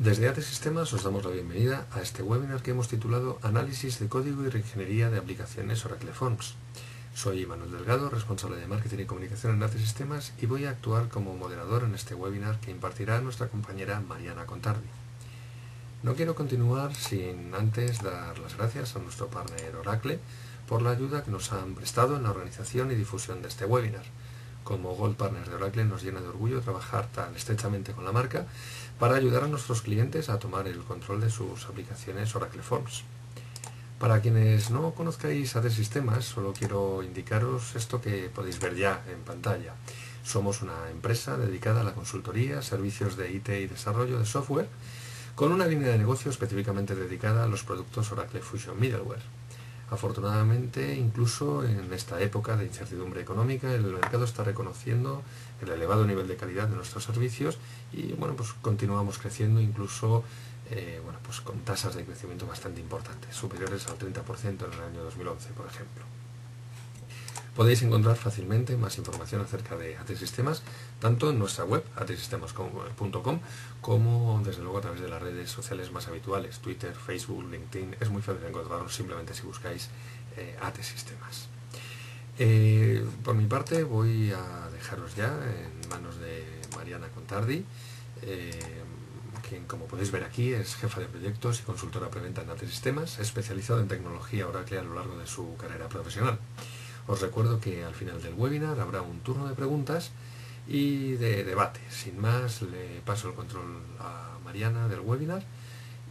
Desde AT Sistemas os damos la bienvenida a este webinar que hemos titulado Análisis de Código y Reingeniería de Aplicaciones Oracle Forms. Soy Manuel Delgado, responsable de Marketing y Comunicación en AT Sistemas y voy a actuar como moderador en este webinar que impartirá nuestra compañera Mariana Contardi. No quiero continuar sin antes dar las gracias a nuestro partner Oracle por la ayuda que nos han prestado en la organización y difusión de este webinar. Como Gold Partners de Oracle nos llena de orgullo trabajar tan estrechamente con la marca para ayudar a nuestros clientes a tomar el control de sus aplicaciones Oracle Forms. Para quienes no conozcáis AD Sistemas, solo quiero indicaros esto que podéis ver ya en pantalla. Somos una empresa dedicada a la consultoría, servicios de IT y desarrollo de software, con una línea de negocio específicamente dedicada a los productos Oracle Fusion Middleware. Afortunadamente, incluso en esta época de incertidumbre económica, el mercado está reconociendo el elevado nivel de calidad de nuestros servicios y bueno, pues continuamos creciendo incluso eh, bueno, pues con tasas de crecimiento bastante importantes, superiores al 30% en el año 2011, por ejemplo. Podéis encontrar fácilmente más información acerca de AT Sistemas, tanto en nuestra web, atesistemas.com como desde luego a través de las redes sociales más habituales, Twitter, Facebook, LinkedIn, es muy fácil encontraros simplemente si buscáis eh, AT Sistemas. Eh, por mi parte voy a dejaros ya en manos de Mariana Contardi, eh, quien como podéis ver aquí es jefa de proyectos y consultora preventa en Sistemas, especializada en tecnología Oracle a lo largo de su carrera profesional. Os recuerdo que al final del webinar habrá un turno de preguntas y de debate. Sin más, le paso el control a Mariana del webinar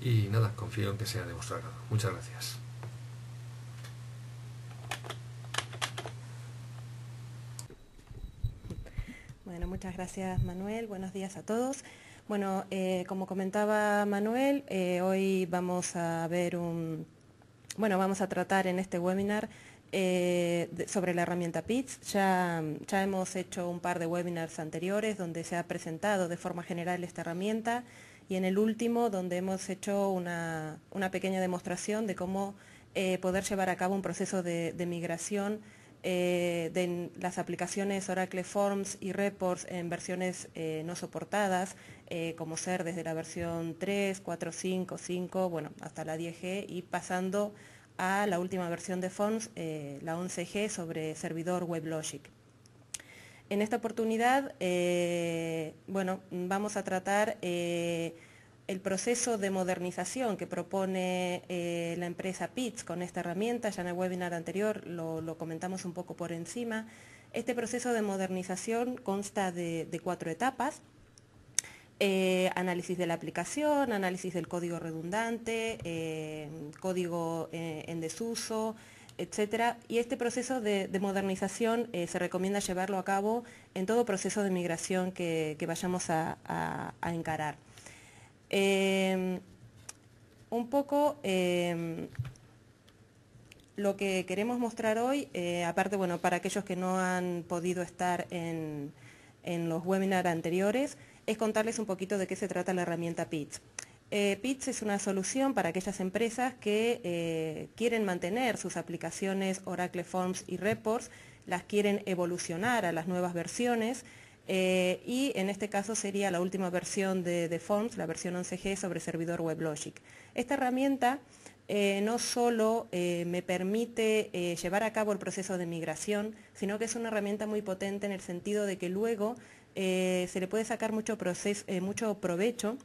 y nada, confío en que sea de vuestro agrado. Muchas gracias. muchas gracias Manuel, buenos días a todos. Bueno, eh, como comentaba Manuel, eh, hoy vamos a ver un, bueno, vamos a tratar en este webinar eh, sobre la herramienta PITS. Ya, ya hemos hecho un par de webinars anteriores donde se ha presentado de forma general esta herramienta y en el último donde hemos hecho una, pequeña demostración de cómo poder llevar a cabo un proceso de, de migración eh, de las aplicaciones Oracle Forms y Reports en versiones eh, no soportadas, eh, como ser desde la versión 3, 4, 5, 5, bueno, hasta la 10G y pasando a la última versión de Forms, la 11G, sobre servidor WebLogic. En esta oportunidad, bueno, vamos a tratar el proceso de modernización que propone eh, la empresa PITS con esta herramienta, ya en el webinar anterior lo, comentamos un poco por encima, este proceso de modernización consta de, cuatro etapas. Eh, análisis de la aplicación, análisis del código redundante, eh, código en desuso, etc. Y este proceso de, modernización se recomienda llevarlo a cabo en todo proceso de migración que, vayamos a encarar. Em, un poco em, lo que queremos mostrar hoy, eh, aparte, bueno, para aquellos que no han podido estar en, los webinars anteriores, es contarles un poquito de qué se trata la herramienta PITS. Eh, PITS es una solución para aquellas empresas que eh, quieren mantener sus aplicaciones Oracle Forms y Reports, las quieren evolucionar a las nuevas versiones eh, y en este caso sería la última versión de, de Forms, la versión 11G sobre servidor WebLogic. Esta herramienta eh, no solo eh, me permite llevar a cabo el proceso de migración, sino que es una herramienta muy potente en el sentido de que luego se le puede sacar mucho, provecho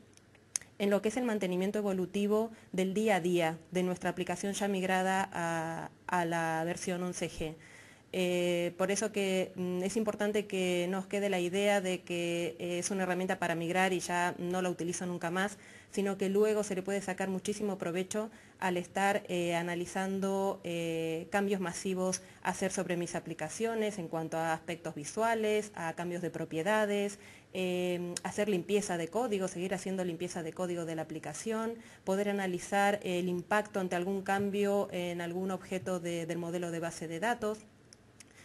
en lo que es el mantenimiento evolutivo del día a día de nuestra aplicación ya migrada a la versión 11G. Eh, por eso que mm, es importante que nos quede la idea de que eh, es una herramienta para migrar y ya no la utilizo nunca más, sino que luego se le puede sacar muchísimo provecho al estar eh, analizando cambios masivos a hacer sobre mis aplicaciones en cuanto a aspectos visuales, a cambios de propiedades, em, hacer limpieza de código, seguir haciendo limpieza de código de la aplicación, poder analizar el impacto ante algún cambio en algún objeto del modelo de base de datos.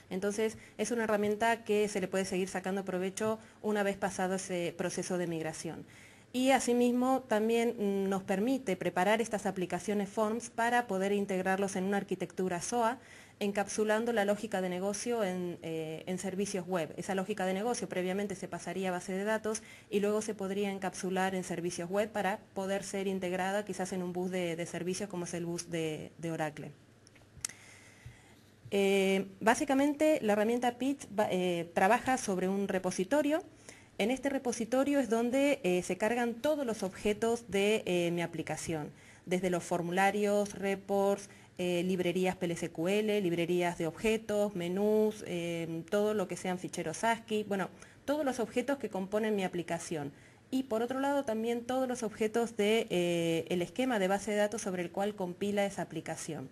Entonces es una herramienta que se le puede seguir sacando provecho una vez pasado ese proceso de migración. Y asimismo también mm, nos permite preparar estas aplicaciones Forms para poder integrarlos en una arquitectura SOA, encapsulando la lógica de negocio eh, en, servicios web. Esa lógica de negocio previamente se pasaría a base de datos y luego se podría encapsular en servicios web para poder ser integrada quizás en un bus de, de servicios como es el bus de Oracle. Eh, básicamente la herramienta PIT eh, trabaja sobre un repositorio. En este repositorio es donde eh, se cargan todos los objetos de mi aplicación, desde los formularios, reports, librerías PLSQL, librerías de objetos, menús, todo lo que sean ficheros ASCII, bueno, todos los objetos que componen mi aplicación. Y por otro lado también todos los objetos del de, el esquema de base de datos sobre el cual compila esa aplicación.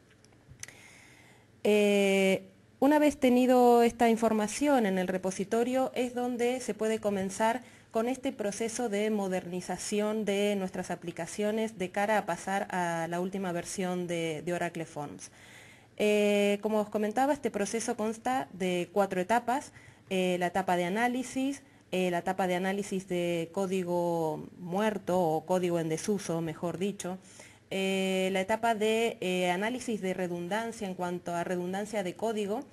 Eh, una vez tenido esta información en el repositorio es donde se puede comenzar con este proceso de modernización de nuestras aplicaciones de cara a pasar a la última versión de, Oracle Forms. Eh, como os comentaba, este proceso consta de cuatro etapas, eh, la etapa de análisis, la etapa de análisis de código muerto o código en desuso, mejor dicho, eh, la etapa de eh, análisis de redundancia en cuanto a redundancia de código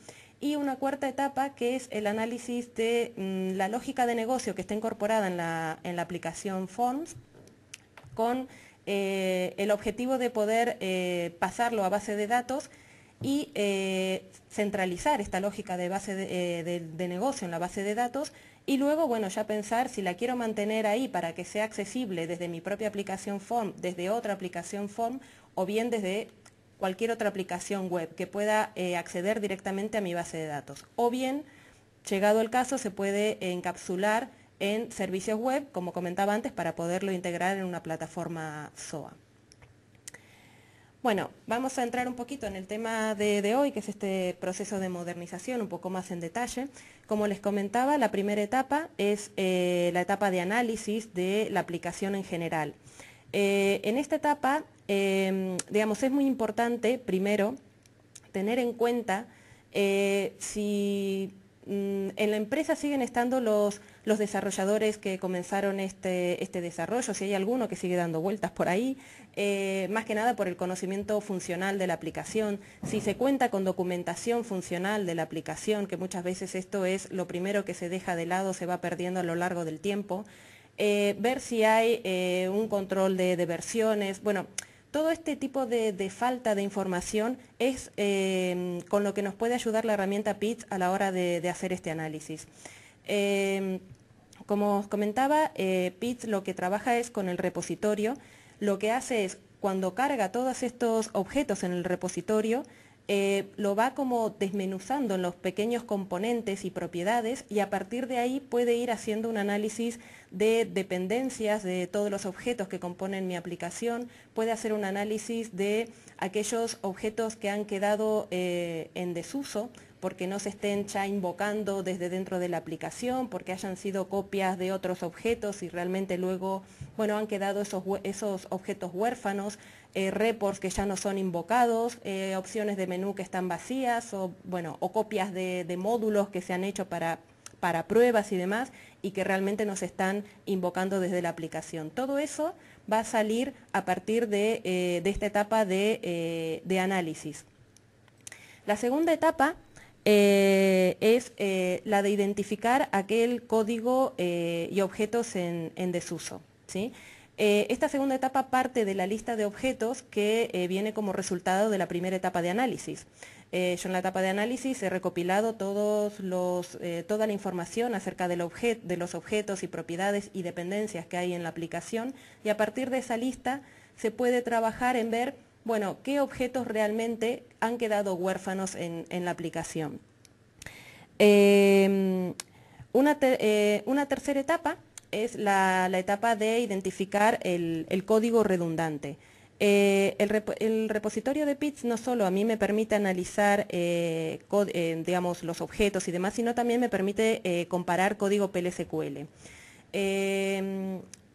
y una cuarta etapa que es el análisis de mm, la lógica de negocio que está incorporada en la, aplicación Forms con eh, el objetivo de poder pasarlo a base de datos y centralizar esta lógica de, base de negocio en la base de datos y luego, bueno, ya pensar si la quiero mantener ahí para que sea accesible desde mi propia aplicación form, desde otra aplicación form o bien desde cualquier otra aplicación web que pueda eh, acceder directamente a mi base de datos. O bien, llegado el caso, se puede encapsular en servicios web, como comentaba antes, para poderlo integrar en una plataforma SOA. Bueno, vamos a entrar un poquito en el tema de, hoy, que es este proceso de modernización, un poco más en detalle. Como les comentaba, la primera etapa es eh, la etapa de análisis de la aplicación en general. Eh, en esta etapa, em, digamos, es muy importante, primero, tener en cuenta eh, si mm, en la empresa siguen estando los los desarrolladores que comenzaron este, este desarrollo, si hay alguno que sigue dando vueltas por ahí, eh, más que nada por el conocimiento funcional de la aplicación, si se cuenta con documentación funcional de la aplicación, que muchas veces esto es lo primero que se deja de lado, se va perdiendo a lo largo del tiempo, eh, ver si hay eh, un control de, versiones, bueno, todo este tipo de, falta de información es con lo que nos puede ayudar la herramienta PITS a la hora de hacer este análisis. Em, como os comentaba, eh, PITS lo que trabaja es con el repositorio. Lo que hace es, cuando carga todos estos objetos en el repositorio, eh, lo va como desmenuzando en los pequeños componentes y propiedades y a partir de ahí puede ir haciendo un análisis de dependencias de todos los objetos que componen mi aplicación, puede hacer un análisis de aquellos objetos que han quedado eh, en desuso, porque no se estén ya invocando desde dentro de la aplicación, porque hayan sido copias de otros objetos y realmente luego, bueno, han quedado esos, esos objetos huérfanos, eh, reports que ya no son invocados, eh, opciones de menú que están vacías o, bueno, o copias de, módulos que se han hecho para para pruebas y demás y que realmente nos están invocando desde la aplicación. Todo eso va a salir a partir de, eh, esta etapa de, de análisis. La segunda etapa eh, es eh, la de identificar aquel código eh, y objetos en, desuso. ¿sí? esta segunda etapa parte de la lista de objetos que viene como resultado de la primera etapa de análisis. yo en la etapa de análisis he recopilado todos los, toda la información acerca de los objetos y propiedades y dependencias que hay en la aplicación y a partir de esa lista se puede trabajar en ver bueno, qué objetos realmente han quedado huérfanos en, la aplicación. Em, eh, una, tercera etapa es la, etapa de identificar el, código redundante. Eh, el, repositorio de PITS no solo a mí me permite analizar eh, digamos, los objetos y demás, sino también me permite comparar código PLSQL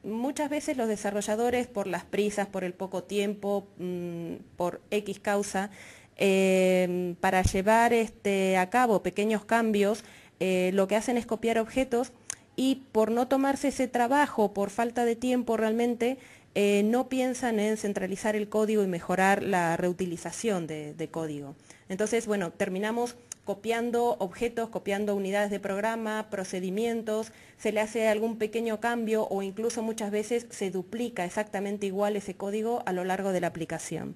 muchas veces los desarrolladores, por las prisas, por el poco tiempo, mm, por X causa, em, para llevar este, a cabo pequeños cambios, eh, lo que hacen es copiar objetos y por no tomarse ese trabajo, por falta de tiempo realmente, eh, no piensan en centralizar el código y mejorar la reutilización de código. Entonces, bueno, terminamos copiando objetos, copiando unidades de programa, procedimientos, se le hace algún pequeño cambio o incluso muchas veces se duplica exactamente igual ese código a lo largo de la aplicación.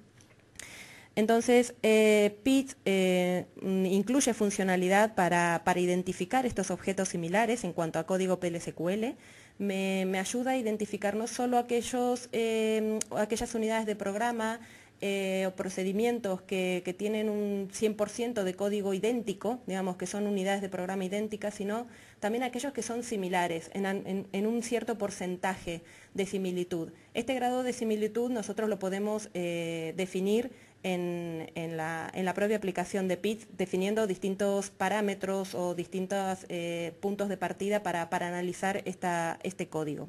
Entonces, eh, PIT eh, incluye funcionalidad para, identificar estos objetos similares en cuanto a código PLSQL. Me, me ayuda a identificar no solo aquellos, eh, aquellas unidades de programa, eh, o procedimientos que, tienen un 100% de código idéntico, digamos que son unidades de programa idénticas, sino también aquellos que son similares en, un cierto porcentaje de similitud. Este grado de similitud nosotros lo podemos eh, definir en la, propia aplicación de PIT, definiendo distintos parámetros o distintos eh, puntos de partida para, analizar este código.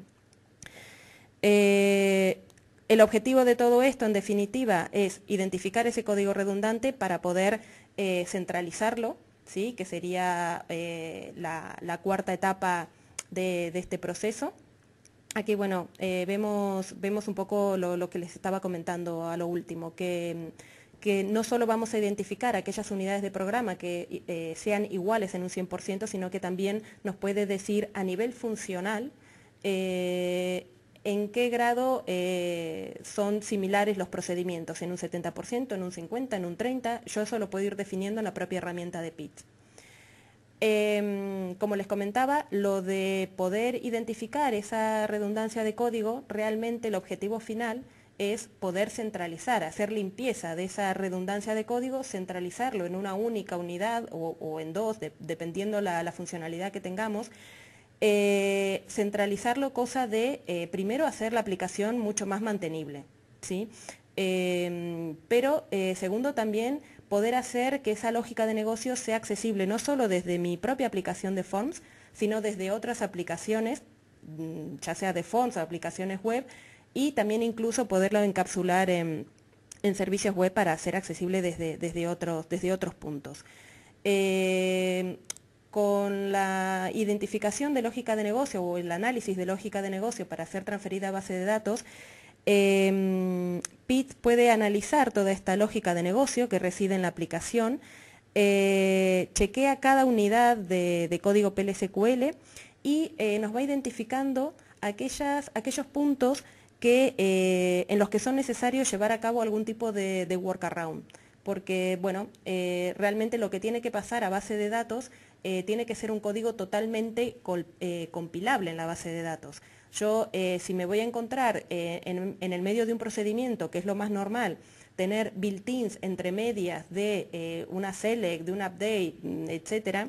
El objetivo de todo esto, en definitiva, es identificar ese código redundante para poder eh, centralizarlo, ¿sí? que sería eh, la, cuarta etapa de, este proceso. Aquí, bueno, eh, vemos, vemos, un poco lo, que les estaba comentando a lo último, que que no solo vamos a identificar aquellas unidades de programa que sean iguales en un 100%, sino que también nos puede decir a nivel funcional en qué grado eh, son similares los procedimientos, en un 70%, en un 50%, en un 30%, yo eso lo puedo ir definiendo en la propia herramienta de PIT. Em, como les comentaba, lo de poder identificar esa redundancia de código, realmente el objetivo final es poder centralizar, hacer limpieza de esa redundancia de código, centralizarlo en una única unidad o, en dos, dependiendo la funcionalidad que tengamos, eh, centralizarlo, cosa de eh, primero hacer la aplicación mucho más mantenible, ¿sí? Em, pero eh, segundo también poder hacer que esa lógica de negocio sea accesible no solo desde mi propia aplicación de Forms, sino desde otras aplicaciones, mm, ya sea de Forms o aplicaciones web, y también incluso poderlo encapsular en, servicios web para ser accesible desde, desde, otros, desde otros puntos. Em, con la identificación de lógica de negocio o el análisis de lógica de negocio para ser transferida a base de datos, em, PIT puede analizar toda esta lógica de negocio que reside en la aplicación, eh, chequea cada unidad de, código PLSQL y eh, nos va identificando aquellas, aquellos puntos que, eh, en los que son necesarios llevar a cabo algún tipo de, workaround porque bueno, realmente lo que tiene que pasar a base de datos eh, tiene que ser un código totalmente eh, compilable en la base de datos. Yo, eh, si me voy a encontrar en, el medio de un procedimiento, que es lo más normal, tener built-ins entre medias de una select, de un update, mm, etcétera,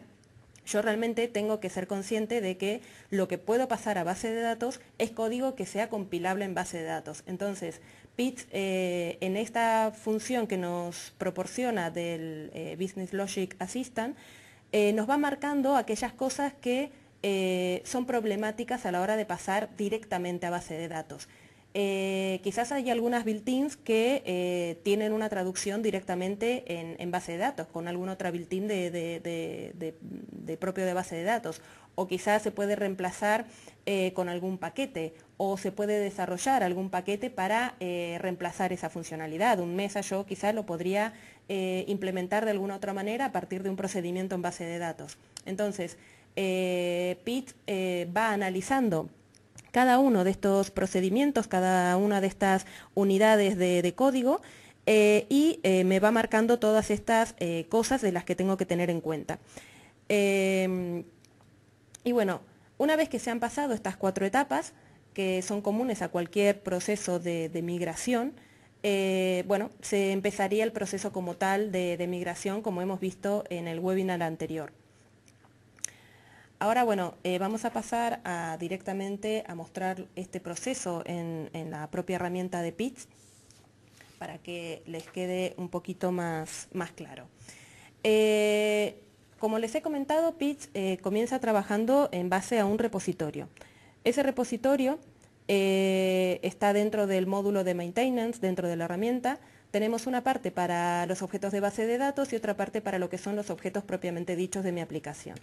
yo realmente tengo que ser consciente de que lo que puedo pasar a base de datos es código que sea compilable en base de datos. Entonces, PITS en esta función que nos proporciona del Business Logic Assistant eh, nos va marcando aquellas cosas que eh, son problemáticas a la hora de pasar directamente a base de datos. Eh, quizás hay algunas built-ins que tienen una traducción directamente en, base de datos, con alguna otra built-in de, propio de base de datos. O quizás se puede reemplazar eh, con algún paquete o se puede desarrollar algún paquete para eh, reemplazar esa funcionalidad. Un mesa yo quizá lo podría eh, implementar de alguna otra manera a partir de un procedimiento en base de datos. Entonces, PIT va analizando cada uno de estos procedimientos, cada una de estas unidades de código y me va marcando todas estas cosas de las que tengo que tener en cuenta. y bueno, una vez que se han pasado estas cuatro etapas, que son comunes a cualquier proceso de, migración, eh, bueno, se empezaría el proceso como tal de, migración, como hemos visto en el webinar anterior. Ahora, bueno, eh, vamos a pasar directamente a mostrar este proceso en, la propia herramienta de PITS para que les quede un poquito más, más claro. Eh, como les he comentado, Pitch eh, comienza trabajando en base a un repositorio. Ese repositorio eh, está dentro del módulo de maintenance, dentro de la herramienta. Tenemos una parte para los objetos de base de datos y otra parte para lo que son los objetos propiamente dichos de mi aplicación.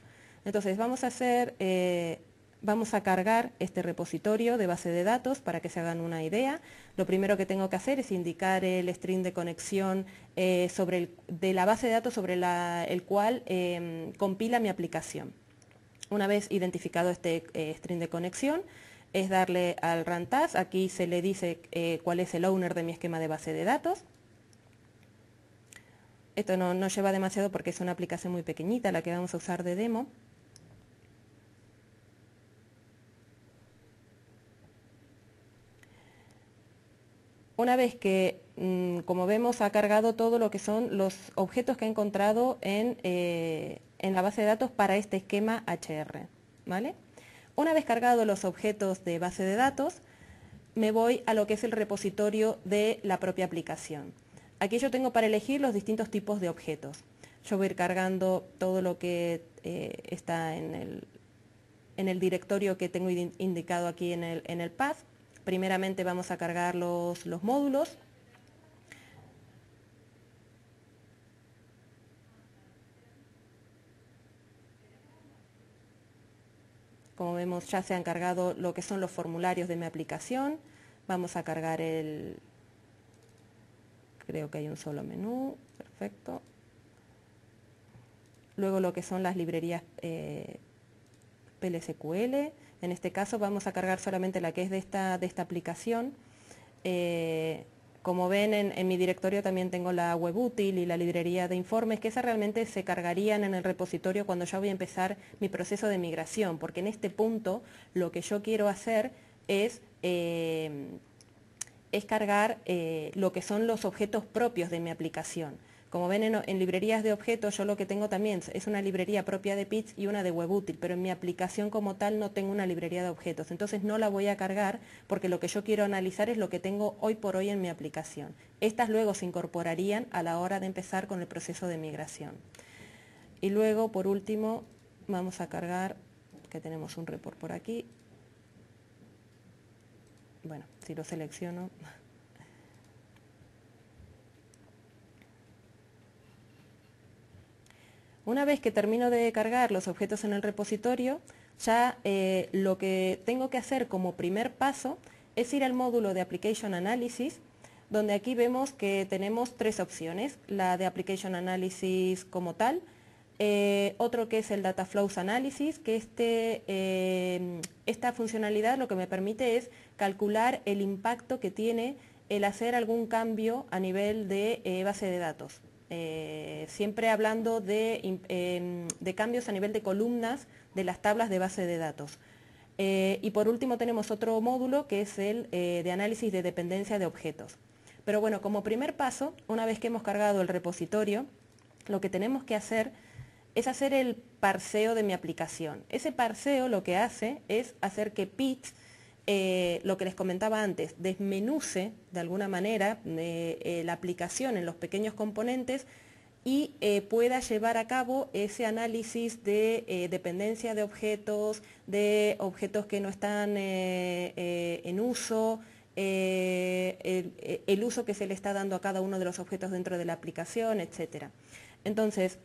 Entonces vamos a hacer eh, Vamos a cargar este repositorio de base de datos para que se hagan una idea. Lo primero que tengo que hacer es indicar el string de conexión eh, de la base de datos sobre el cual em, compila mi aplicación. Una vez identificado este eh, string de conexión, es darle al RANTAS, aquí se le dice eh, cuál es el owner de mi esquema de base de datos. Esto no, no lleva demasiado porque es una aplicación muy pequeñita la que vamos a usar de demo. Una vez que, mm, como vemos, ha cargado todo lo que son los objetos que ha encontrado en, eh, la base de datos para este esquema HR. ¿vale? Una vez cargados los objetos de base de datos, me voy a lo que es el repositorio de la propia aplicación. Aquí yo tengo para elegir los distintos tipos de objetos. Yo voy a ir cargando todo lo que eh, está en el, directorio que tengo indicado aquí en el, en el path Primeramente vamos a cargar los, módulos. Como vemos ya se han cargado lo que son los formularios de mi aplicación. Vamos a cargar el... Creo que hay un solo menú. Perfecto. Luego lo que son las librerías eh, SQL, En este caso vamos a cargar solamente la que es de esta, aplicación. Eh, como ven, en, mi directorio también tengo la web útil y la librería de informes, que esas realmente se cargarían en el repositorio cuando ya voy a empezar mi proceso de migración, porque en este punto lo que yo quiero hacer es, eh, es cargar eh, lo que son los objetos propios de mi aplicación. Como ven en, librerías de objetos, yo lo que tengo también es una librería propia de Pitch y una de WebUtil, pero en mi aplicación como tal no tengo una librería de objetos, entonces no la voy a cargar porque lo que yo quiero analizar es lo que tengo hoy por hoy en mi aplicación. Estas luego se incorporarían a la hora de empezar con el proceso de migración. Y luego, por último, vamos a cargar, que tenemos un report por aquí. Bueno, si lo selecciono... Una vez que termino de cargar los objetos en el repositorio, ya eh, lo que tengo que hacer como primer paso es ir al módulo de Application Analysis, donde aquí vemos que tenemos tres opciones, la de Application Analysis como tal, eh, otro que es el Data Flows Analysis, que este, eh, esta funcionalidad lo que me permite es calcular el impacto que tiene el hacer algún cambio a nivel de base de datos. Eh, siempre hablando em, de, cambios a nivel de columnas de las tablas de base de datos. Eh, y por último tenemos otro módulo que es el eh, de análisis de dependencia de objetos. Pero bueno, como primer paso, una vez que hemos cargado el repositorio, lo que tenemos que hacer es hacer el parseo de mi aplicación. Ese parseo lo que hace es hacer que Pitch eh, lo que les comentaba antes, desmenuce de alguna manera eh, eh, la aplicación en los pequeños componentes y pueda llevar a cabo ese análisis de dependencia de objetos, de objetos que no están en uso, el, el uso que se le está dando a cada uno de los objetos dentro de la aplicación, etc. Entonces,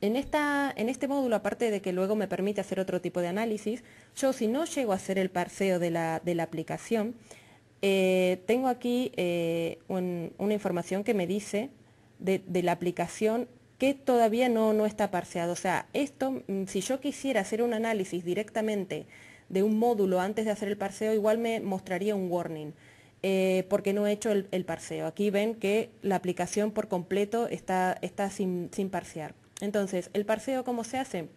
en, este módulo, aparte de que luego me permite hacer otro tipo de análisis, yo si no llego a hacer el parseo de la, aplicación, eh, tengo aquí eh, una información que me dice de, la aplicación que todavía no, está parseado. O sea, esto, mm, si yo quisiera hacer un análisis directamente de un módulo antes de hacer el parseo, igual me mostraría un warning, eh, porque no he hecho el, el, parseo. Aquí ven que la aplicación por completo está, sin, sin parsear. Entonces, ¿el parseo cómo se hace?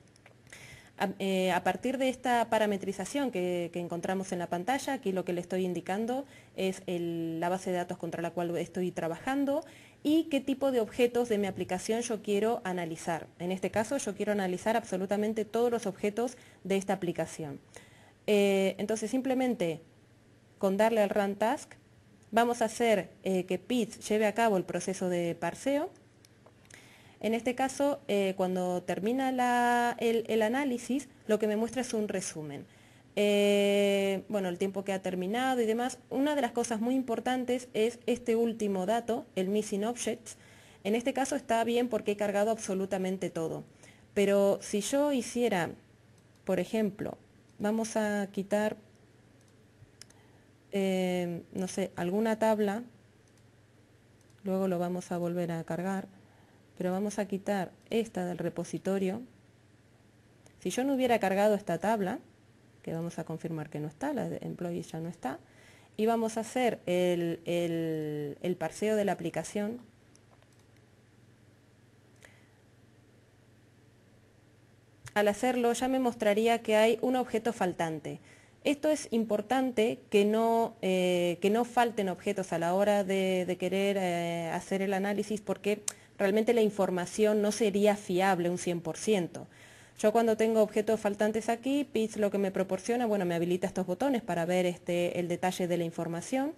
A, eh, partir de esta parametrización que, encontramos en la pantalla, aquí lo que le estoy indicando es la base de datos contra la cual estoy trabajando y qué tipo de objetos de mi aplicación yo quiero analizar. En este caso yo quiero analizar absolutamente todos los objetos de esta aplicación. Eh, entonces simplemente con darle al Run Task vamos a hacer eh, que PITS lleve a cabo el proceso de parseo en este caso, eh, cuando termina el, análisis, lo que me muestra es un resumen. Eh, bueno, el tiempo que ha terminado y demás. Una de las cosas muy importantes es este último dato, el missing objects. En este caso está bien porque he cargado absolutamente todo. Pero si yo hiciera, por ejemplo, vamos a quitar, eh, no sé, alguna tabla, luego lo vamos a volver a cargar pero vamos a quitar esta del repositorio. Si yo no hubiera cargado esta tabla, que vamos a confirmar que no está, la de employees ya no está, y vamos a hacer el, el, parseo de la aplicación. Al hacerlo ya me mostraría que hay un objeto faltante. Esto es importante que no, eh, que no falten objetos a la hora de, querer eh, hacer el análisis porque realmente la información no sería fiable un 100%. Yo cuando tengo objetos faltantes aquí, PITS lo que me proporciona, bueno, me habilita estos botones para ver este, el detalle de la información.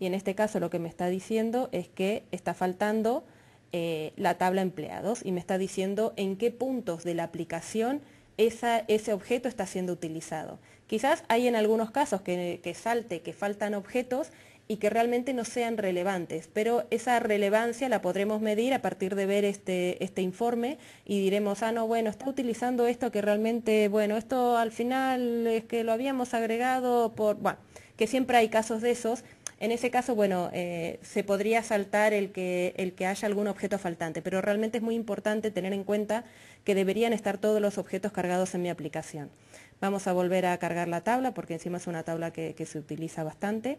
Y en este caso lo que me está diciendo es que está faltando eh, la tabla empleados y me está diciendo en qué puntos de la aplicación ese objeto está siendo utilizado. Quizás hay en algunos casos que salte que faltan objetos y que realmente no sean relevantes, pero esa relevancia la podremos medir a partir de ver este, este informe y diremos, ah, no, bueno, está utilizando esto que realmente, bueno, esto al final es que lo habíamos agregado por, bueno, que siempre hay casos de esos, en ese caso, bueno, eh, se podría saltar el que, el que haya algún objeto faltante, pero realmente es muy importante tener en cuenta que deberían estar todos los objetos cargados en mi aplicación. Vamos a volver a cargar la tabla porque encima es una tabla que se utiliza bastante.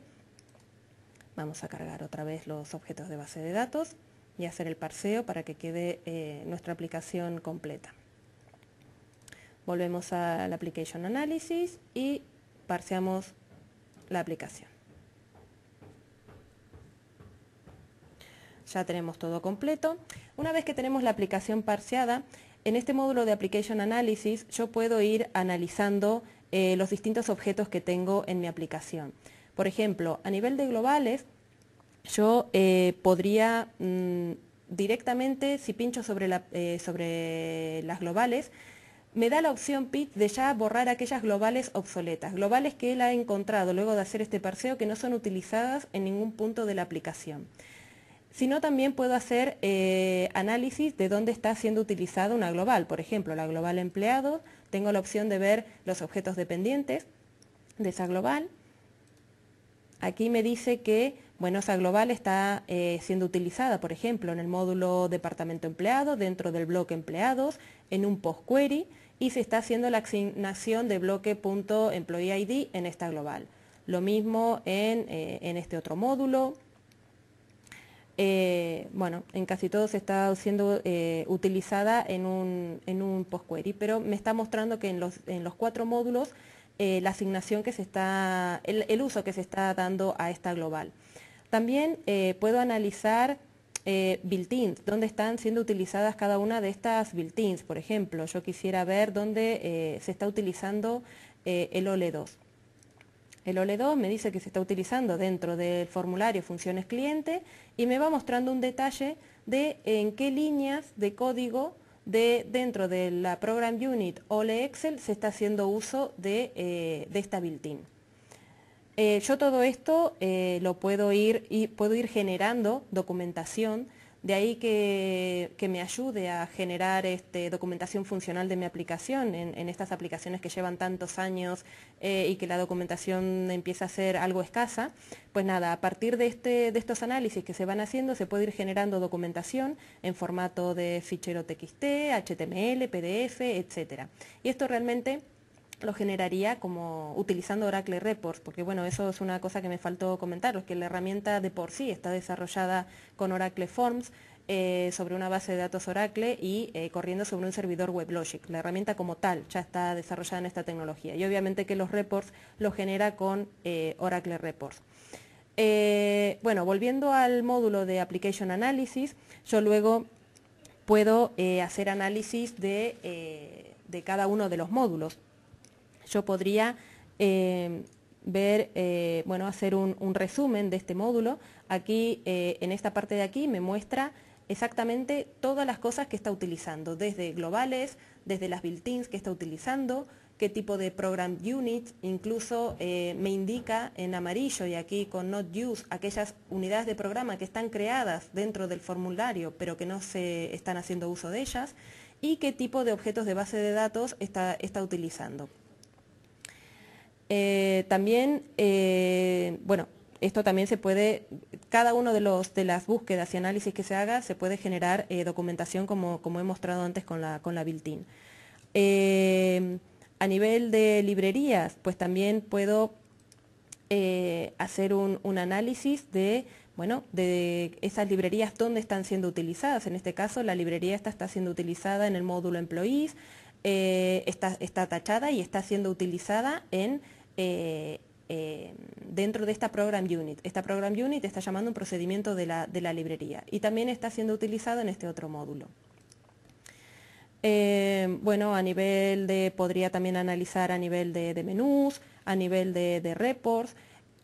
Vamos a cargar otra vez los objetos de base de datos y hacer el parseo para que quede eh, nuestra aplicación completa. Volvemos al Application Analysis y parseamos la aplicación. Ya tenemos todo completo. Una vez que tenemos la aplicación parseada, en este módulo de Application Analysis yo puedo ir analizando eh, los distintos objetos que tengo en mi aplicación. Por ejemplo, a nivel de globales, yo eh, podría mm, directamente, si pincho eh, sobre, las globales, me da la opción PIT de ya borrar aquellas globales obsoletas, globales que él ha encontrado luego de hacer este parseo que no son utilizadas en ningún punto de la aplicación. Si no, también puedo hacer eh, análisis de dónde está siendo utilizada una global. Por ejemplo, la global empleado, tengo la opción de ver los objetos dependientes de esa global Aquí me dice que esa Global está eh, siendo utilizada, por ejemplo, en el módulo Departamento Empleado, dentro del bloque Empleados, en un post-query y se está haciendo la asignación de bloque.employeeid en esta global. Lo mismo en, eh, este otro módulo. Eh, bueno, en casi todos está siendo utilizada en un, en post-query, pero me está mostrando que en los cuatro módulos eh, la asignación que se está, el, uso que se está dando a esta global. También eh, puedo analizar eh, built-ins, dónde están siendo utilizadas cada una de estas built-ins. Por ejemplo, yo quisiera ver dónde se está utilizando el OLE2. El OLE2 me dice que se está utilizando dentro del formulario funciones cliente y me va mostrando un detalle de en qué líneas de código de dentro de la Program Unit OLE Excel se está haciendo uso de, eh, esta built-in. Eh, yo todo esto eh, lo puedo ir, y puedo ir generando documentación de ahí que, me ayude a generar este, documentación funcional de mi aplicación en, estas aplicaciones que llevan tantos años eh, y que la documentación empieza a ser algo escasa. Pues nada, a partir de, este, de estos análisis que se van haciendo se puede ir generando documentación en formato de fichero TXT, HTML, PDF, etc. Y esto realmente lo generaría como utilizando Oracle Reports, porque bueno, eso es una cosa que me faltó es que la herramienta de por sí está desarrollada con Oracle Forms, eh, sobre una base de datos Oracle y eh, corriendo sobre un servidor WebLogic. La herramienta como tal ya está desarrollada en esta tecnología y obviamente que los reports los genera con eh, Oracle Reports. bueno, volviendo al módulo de Application Analysis, yo luego puedo hacer análisis de, de cada uno de los módulos yo podría em, ver, eh, bueno, hacer un, resumen de este módulo. Aquí, eh, en esta parte de aquí, me muestra exactamente todas las cosas que está utilizando, desde globales, desde las built-ins que está utilizando, qué tipo de program unit, incluso eh, me indica en amarillo y aquí con not use aquellas unidades de programa que están creadas dentro del formulario pero que no se están haciendo uso de ellas y qué tipo de objetos de base de datos está utilizando. Eh, también, eh, bueno, esto también se puede, cada uno de, los, de las búsquedas y análisis que se haga, se puede generar eh, documentación como, he mostrado antes con la, con la built-in. a nivel de librerías, pues también puedo hacer un, análisis de bueno, de esas librerías dónde están siendo utilizadas. En este caso, la librería esta está siendo utilizada en el módulo employees, está, está, tachada y está siendo utilizada en eh, eh, dentro de esta Program Unit. Esta Program Unit está llamando un procedimiento de la, librería y también está siendo utilizado en este otro módulo. Eh, bueno, a nivel de, podría también analizar a nivel de, menús, a nivel de, reports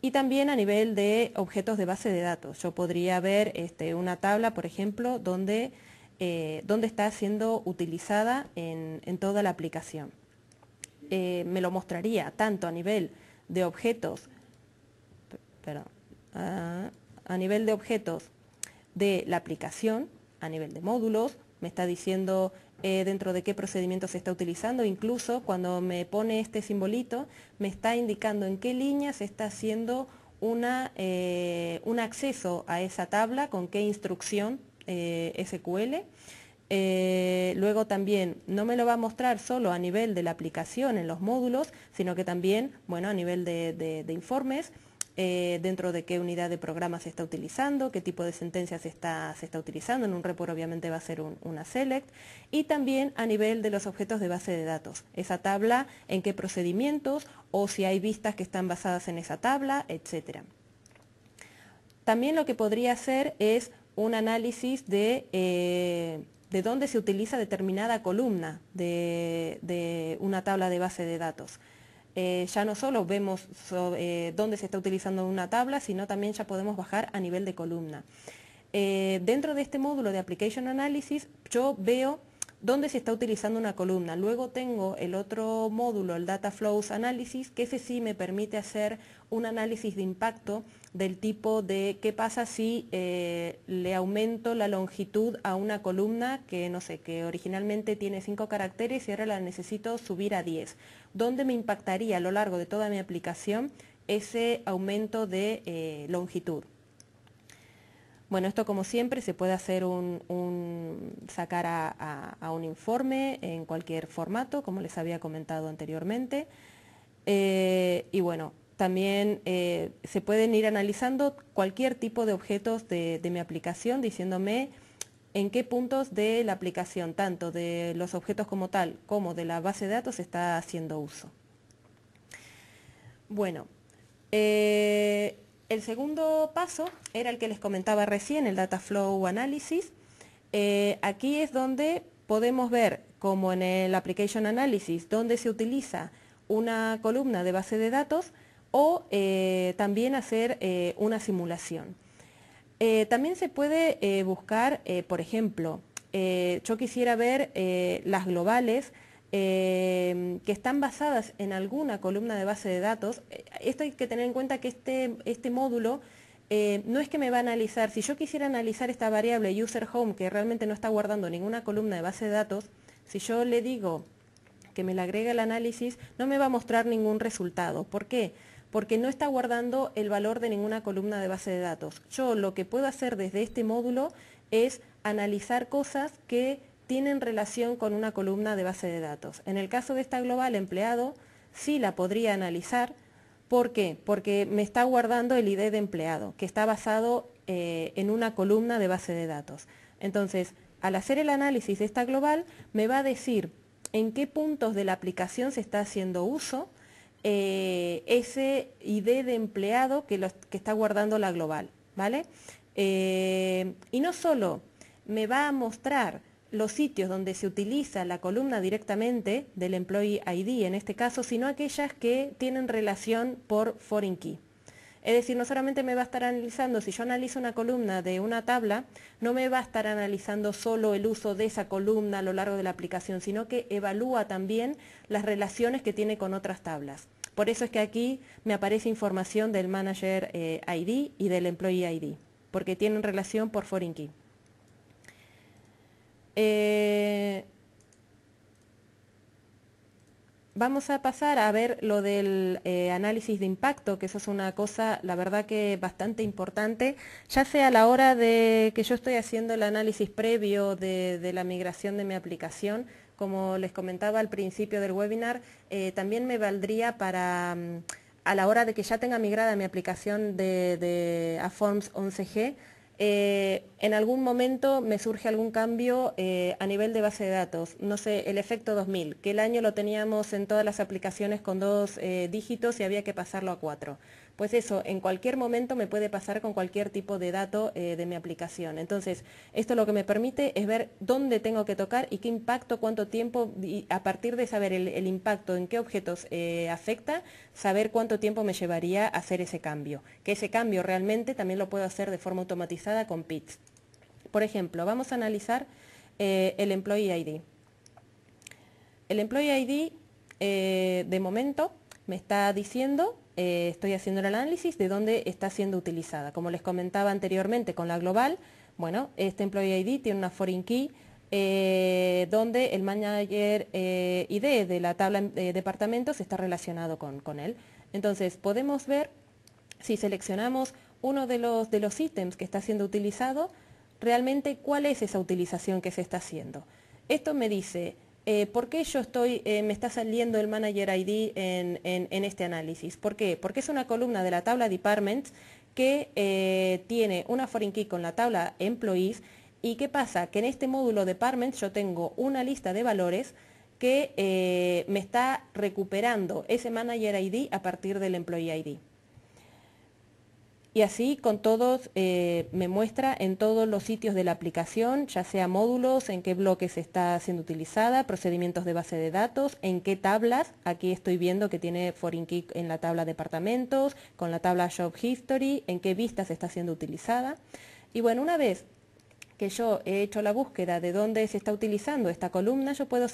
y también a nivel de objetos de base de datos. Yo podría ver este, una tabla, por ejemplo, donde, está siendo utilizada en toda la aplicación. Eh, me lo mostraría tanto a nivel de objetos, a, nivel de objetos de la aplicación, a nivel de módulos, me está diciendo eh, dentro de qué procedimiento se está utilizando, incluso cuando me pone este simbolito, me está indicando en qué línea se está haciendo una, eh, un acceso a esa tabla, con qué instrucción SQL. Eh, luego también no me lo va a mostrar solo a nivel de la aplicación en los módulos, sino que también bueno, a nivel de, informes, eh, dentro de qué unidad de programa se está utilizando, qué tipo de sentencias se está, utilizando, en un report obviamente va a ser una select, y también a nivel de los objetos de base de datos, esa tabla, en qué procedimientos o si hay vistas que están basadas en esa tabla, etc. También lo que podría hacer es un análisis de... Eh, de dónde se utiliza determinada columna de, una tabla de base de datos. Eh, ya no solo vemos eh, dónde se está utilizando una tabla, sino también ya podemos bajar a nivel de columna. Eh, dentro de este módulo de Application Analysis yo veo ¿Dónde se está utilizando una columna. Luego tengo el otro módulo, el Data Flows Analysis, que ese sí me permite hacer un análisis de impacto del tipo de qué pasa si eh, le aumento la longitud a una columna que, no sé, que originalmente tiene cinco caracteres y ahora la necesito subir a 10. ¿Dónde me impactaría a lo largo de toda mi aplicación ese aumento de eh, longitud? Bueno, esto como siempre se puede hacer un, sacar a, un informe en cualquier formato, como les había comentado anteriormente. Eh, y bueno, también eh, se pueden ir analizando cualquier tipo de objetos de, mi aplicación, diciéndome en qué puntos de la aplicación, tanto de los objetos como tal, como de la base de datos, está haciendo uso. Bueno, eh, el segundo paso era el que les comentaba recién, el Data Flow Analysis. Eh, aquí es donde podemos ver, como en el Application Analysis, donde se utiliza una columna de base de datos o eh, también hacer eh, una simulación. también se puede buscar, por ejemplo, yo quisiera ver las globales, Em, que están basadas en alguna columna de base de datos, eh, esto hay que tener en cuenta que este, este módulo eh, no es que me va a analizar, si yo quisiera analizar esta variable user home que realmente no está guardando ninguna columna de base de datos, si yo le digo que me la agregue el análisis, no me va a mostrar ningún resultado. ¿Por qué? Porque no está guardando el valor de ninguna columna de base de datos. Yo lo que puedo hacer desde este módulo es analizar cosas que tienen relación con una columna de base de datos. En el caso de esta global empleado, sí la podría analizar. ¿Por qué? Porque me está guardando el ID de empleado, que está basado eh, en una columna de base de datos. Entonces, al hacer el análisis de esta global, me va a decir en qué puntos de la aplicación se está haciendo uso eh, ese ID de empleado que, está guardando la global. ¿vale? Eh, y no solo me va a mostrar los sitios donde se utiliza la columna directamente del Employee ID en este caso, sino aquellas que tienen relación por Foreign Key. Es decir, no solamente me va a estar analizando, si yo analizo una columna de una tabla, no me va a estar analizando solo el uso de esa columna a lo largo de la aplicación, sino que evalúa también las relaciones que tiene con otras tablas. Por eso es que aquí me aparece información del Manager eh, ID y del Employee ID, porque tienen relación por Foreign Key. Eh, vamos a pasar a ver lo del eh, análisis de impacto, que eso es una cosa, la verdad que bastante importante, ya sea a la hora de que yo estoy haciendo el análisis previo de, la migración de mi aplicación, como les comentaba al principio del webinar, eh, también me valdría para, mm, a la hora de que ya tenga migrada mi aplicación de, de a 11G, eh, en algún momento me surge algún cambio eh, a nivel de base de datos, no sé, el efecto 2000, que el año lo teníamos en todas las aplicaciones con dos eh, dígitos y había que pasarlo a cuatro pues eso, en cualquier momento me puede pasar con cualquier tipo de dato eh, de mi aplicación. Entonces, esto lo que me permite es ver dónde tengo que tocar y qué impacto, cuánto tiempo, y a partir de saber el, impacto en qué objetos eh, afecta, saber cuánto tiempo me llevaría a hacer ese cambio. Que ese cambio realmente también lo puedo hacer de forma automatizada con PITS. Por ejemplo, vamos a analizar eh, el Employee ID. El Employee ID, de momento, me está diciendo, eh, estoy haciendo el análisis de dónde está siendo utilizada. Como les comentaba anteriormente con la global, bueno, este Employee ID tiene una foreign key eh, donde el manager eh, ID de la tabla de departamentos está relacionado con, con, él. Entonces, podemos ver si seleccionamos uno de los, de los ítems que está siendo utilizado, realmente cuál es esa utilización que se está haciendo. Esto me dice eh, ¿por qué yo estoy, eh, me está saliendo el Manager ID en, este análisis? ¿Por qué? Porque es una columna de la tabla Departments que eh, tiene una foreign key con la tabla Employees y ¿qué pasa? Que en este módulo Departments yo tengo una lista de valores que me está recuperando ese Manager ID a partir del Employee ID. Y así con todos eh, me muestra en todos los sitios de la aplicación, ya sea módulos, en qué bloques está siendo utilizada, procedimientos de base de datos, en qué tablas. Aquí estoy viendo que tiene Foreign Key en la tabla departamentos, con la tabla Shop History, en qué vistas está siendo utilizada. Y bueno, una vez que yo he hecho la búsqueda de dónde se está utilizando esta columna, yo puedo,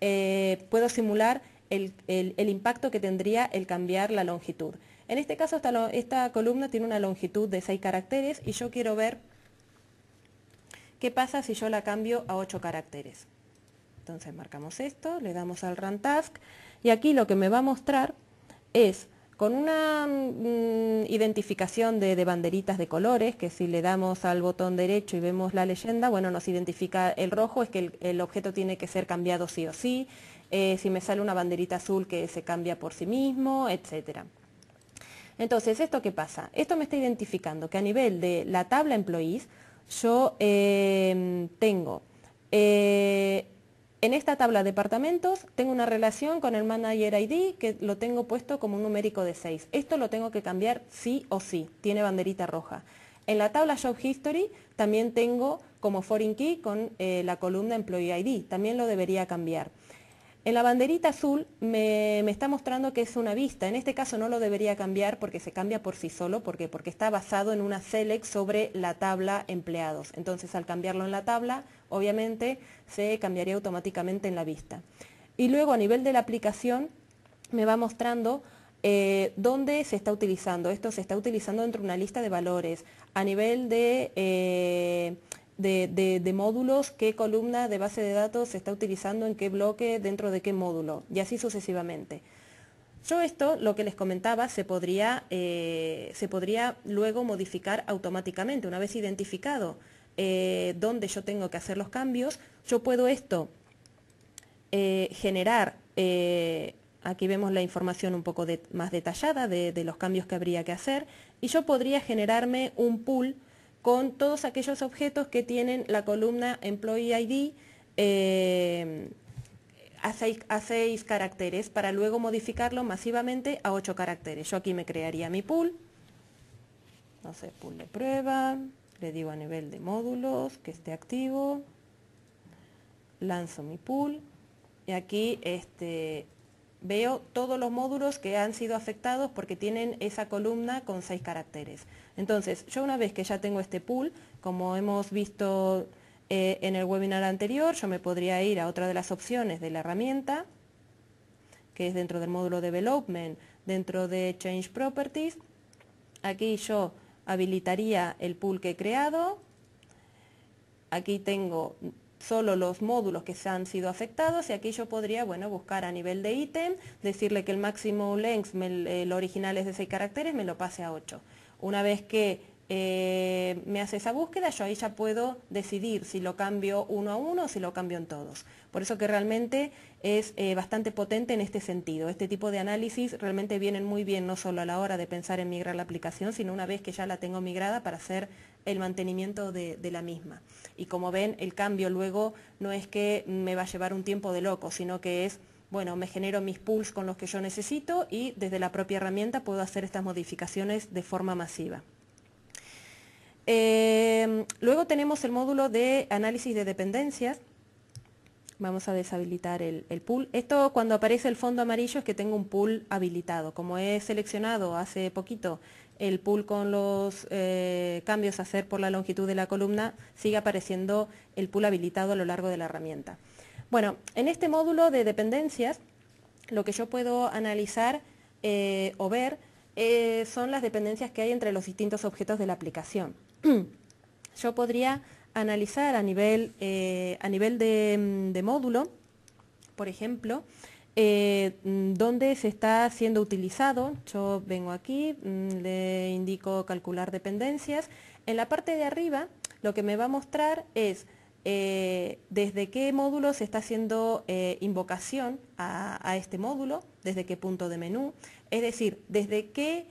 eh, puedo simular el impacto que tendría el cambiar la longitud. En este caso esta, columna tiene una longitud de 6 caracteres y yo quiero ver qué pasa si yo la cambio a 8 caracteres. Entonces marcamos esto, le damos al Run Task y aquí lo que me va a mostrar es con una mm, identificación de, banderitas de colores, que si le damos al botón derecho y vemos la leyenda, bueno, nos identifica el rojo, es que el, objeto tiene que ser cambiado sí o sí, eh, si me sale una banderita azul que se cambia por sí mismo, etcétera. Entonces, ¿esto qué pasa? Esto me está identificando que a nivel de la tabla employees, yo em, tengo, eh, en esta tabla departamentos, tengo una relación con el manager ID que lo tengo puesto como un numérico de 6. Esto lo tengo que cambiar sí o sí, tiene banderita roja. En la tabla Job History también tengo como foreign key con eh, la columna Employee ID, también lo debería cambiar. En la banderita azul me, está mostrando que es una vista. En este caso no lo debería cambiar porque se cambia por sí solo, porque, porque está basado en una select sobre la tabla empleados. Entonces al cambiarlo en la tabla, obviamente se cambiaría automáticamente en la vista. Y luego a nivel de la aplicación me va mostrando eh, ¿Dónde se está utilizando? Esto se está utilizando dentro de una lista de valores. A nivel de eh, de, módulos, qué columna de base de datos se está utilizando, en qué bloque, dentro de qué módulo, y así sucesivamente. Yo esto, lo que les comentaba, se podría, eh, se podría luego modificar automáticamente, una vez identificado eh, dónde yo tengo que hacer los cambios, yo puedo esto eh, generar, aquí vemos la información un poco más detallada de, de los cambios que habría que hacer, y yo podría generarme un pool con todos aquellos objetos que tienen la columna Employee ID eh, a, seis, a, seis, caracteres para luego modificarlo masivamente a ocho caracteres. Yo aquí me crearía mi pool, no sé, pool de prueba, le digo a nivel de módulos que esté activo, lanzo mi pool y aquí este, veo todos los módulos que han sido afectados porque tienen esa columna con seis caracteres. Entonces, yo una vez que ya tengo este pool, como hemos visto eh, en el webinar anterior, yo me podría ir a otra de las opciones de la herramienta, que es dentro del módulo Development, dentro de Change Properties. Aquí yo habilitaría el pool que he creado. Aquí tengo solo los módulos que se han sido afectados y aquí yo podría, bueno, buscar a nivel de ítem, decirle que el máximo length, lo el original es de 6 caracteres, me lo pase a 8. Una vez que eh, me hace esa búsqueda, yo ahí ya puedo decidir si lo cambio uno a uno o si lo cambio en todos. Por eso que realmente es eh, bastante potente en este sentido. Este tipo de análisis realmente vienen muy bien no solo a la hora de pensar en migrar la aplicación, sino una vez que ya la tengo migrada para hacer el mantenimiento de, la misma. Y como ven, el cambio luego no es que me va a llevar un tiempo de loco, sino que es, bueno, me genero mis pools con los que yo necesito y desde la propia herramienta puedo hacer estas modificaciones de forma masiva. Em, luego tenemos el módulo de análisis de dependencias. Vamos a deshabilitar el, el, pool. Esto cuando aparece el fondo amarillo es que tengo un pool habilitado. Como he seleccionado hace poquito el pool con los eh, cambios a hacer por la longitud de la columna, sigue apareciendo el pool habilitado a lo largo de la herramienta. Bueno, en este módulo de dependencias, lo que yo puedo analizar eh, o ver eh, son las dependencias que hay entre los distintos objetos de la aplicación. yo podría analizar a nivel, a nivel de módulo, por ejemplo, eh, mm, dónde se está siendo utilizado. Yo vengo aquí, mm, le indico calcular dependencias. En la parte de arriba lo que me va a mostrar es eh, desde qué módulo se está haciendo eh, invocación a, este módulo, desde qué punto de menú, es decir, desde qué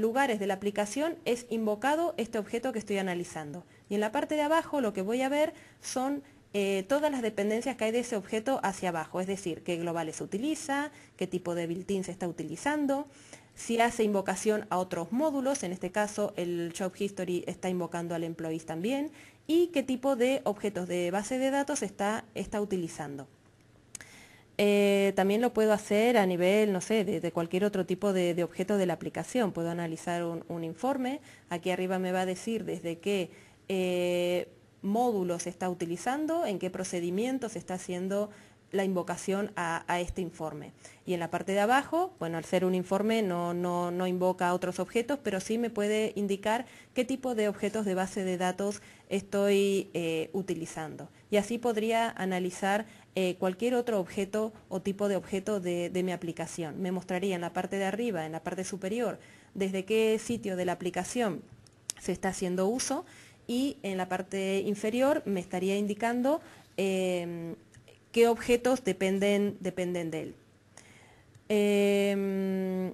lugares de la aplicación es invocado este objeto que estoy analizando. Y en la parte de abajo lo que voy a ver son eh, todas las dependencias que hay de ese objeto hacia abajo, es decir, qué globales utiliza, qué tipo de built-in se está utilizando, si hace invocación a otros módulos, en este caso el Shop History está invocando al Employees también, y qué tipo de objetos de base de datos está, está utilizando. Eh, también lo puedo hacer a nivel, no sé, de, cualquier otro tipo de, objeto de la aplicación. Puedo analizar un, informe. Aquí arriba me va a decir desde qué eh, módulo se está utilizando, en qué procedimiento se está haciendo la invocación a, este informe. Y en la parte de abajo, bueno, al ser un informe no, invoca a otros objetos, pero sí me puede indicar qué tipo de objetos de base de datos estoy eh, utilizando. Y así podría analizar eh, cualquier otro objeto o tipo de objeto de mi aplicación. Me mostraría en la parte de arriba, en la parte superior, desde qué sitio de la aplicación se está haciendo uso y en la parte inferior me estaría indicando em, qué objetos dependen, dependen de él. Em,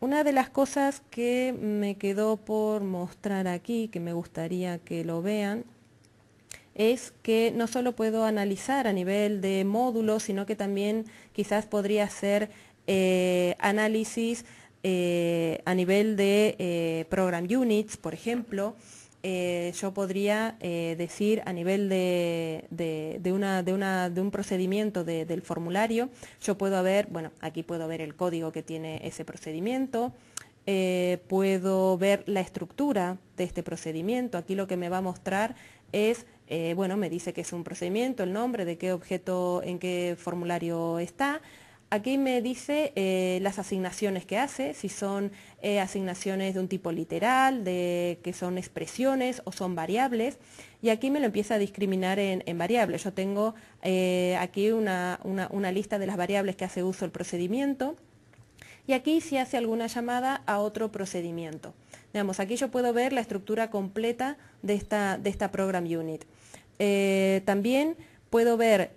una de las cosas que me quedó por mostrar aquí, que me gustaría que lo vean, es que no solo puedo analizar a nivel de módulo, sino que también quizás podría hacer eh, análisis eh, a nivel de eh, program units, por ejemplo, eh, yo podría decir a nivel de, de, un procedimiento del formulario, yo puedo ver, bueno, aquí puedo ver el código que tiene ese procedimiento, puedo ver la estructura de este procedimiento, aquí lo que me va a mostrar es, bueno, me dice que es un procedimiento, el nombre, de qué objeto, en qué formulario está, Aquí me dice eh, las asignaciones que hace, si son eh, asignaciones de un tipo literal, de, que son expresiones o son variables. Y aquí me lo empieza a discriminar en, variables. Yo tengo eh, aquí una, lista de las variables que hace uso el procedimiento. Y aquí si hace alguna llamada a otro procedimiento. Veamos, aquí yo puedo ver la estructura completa de esta, de esta Program Unit. también puedo ver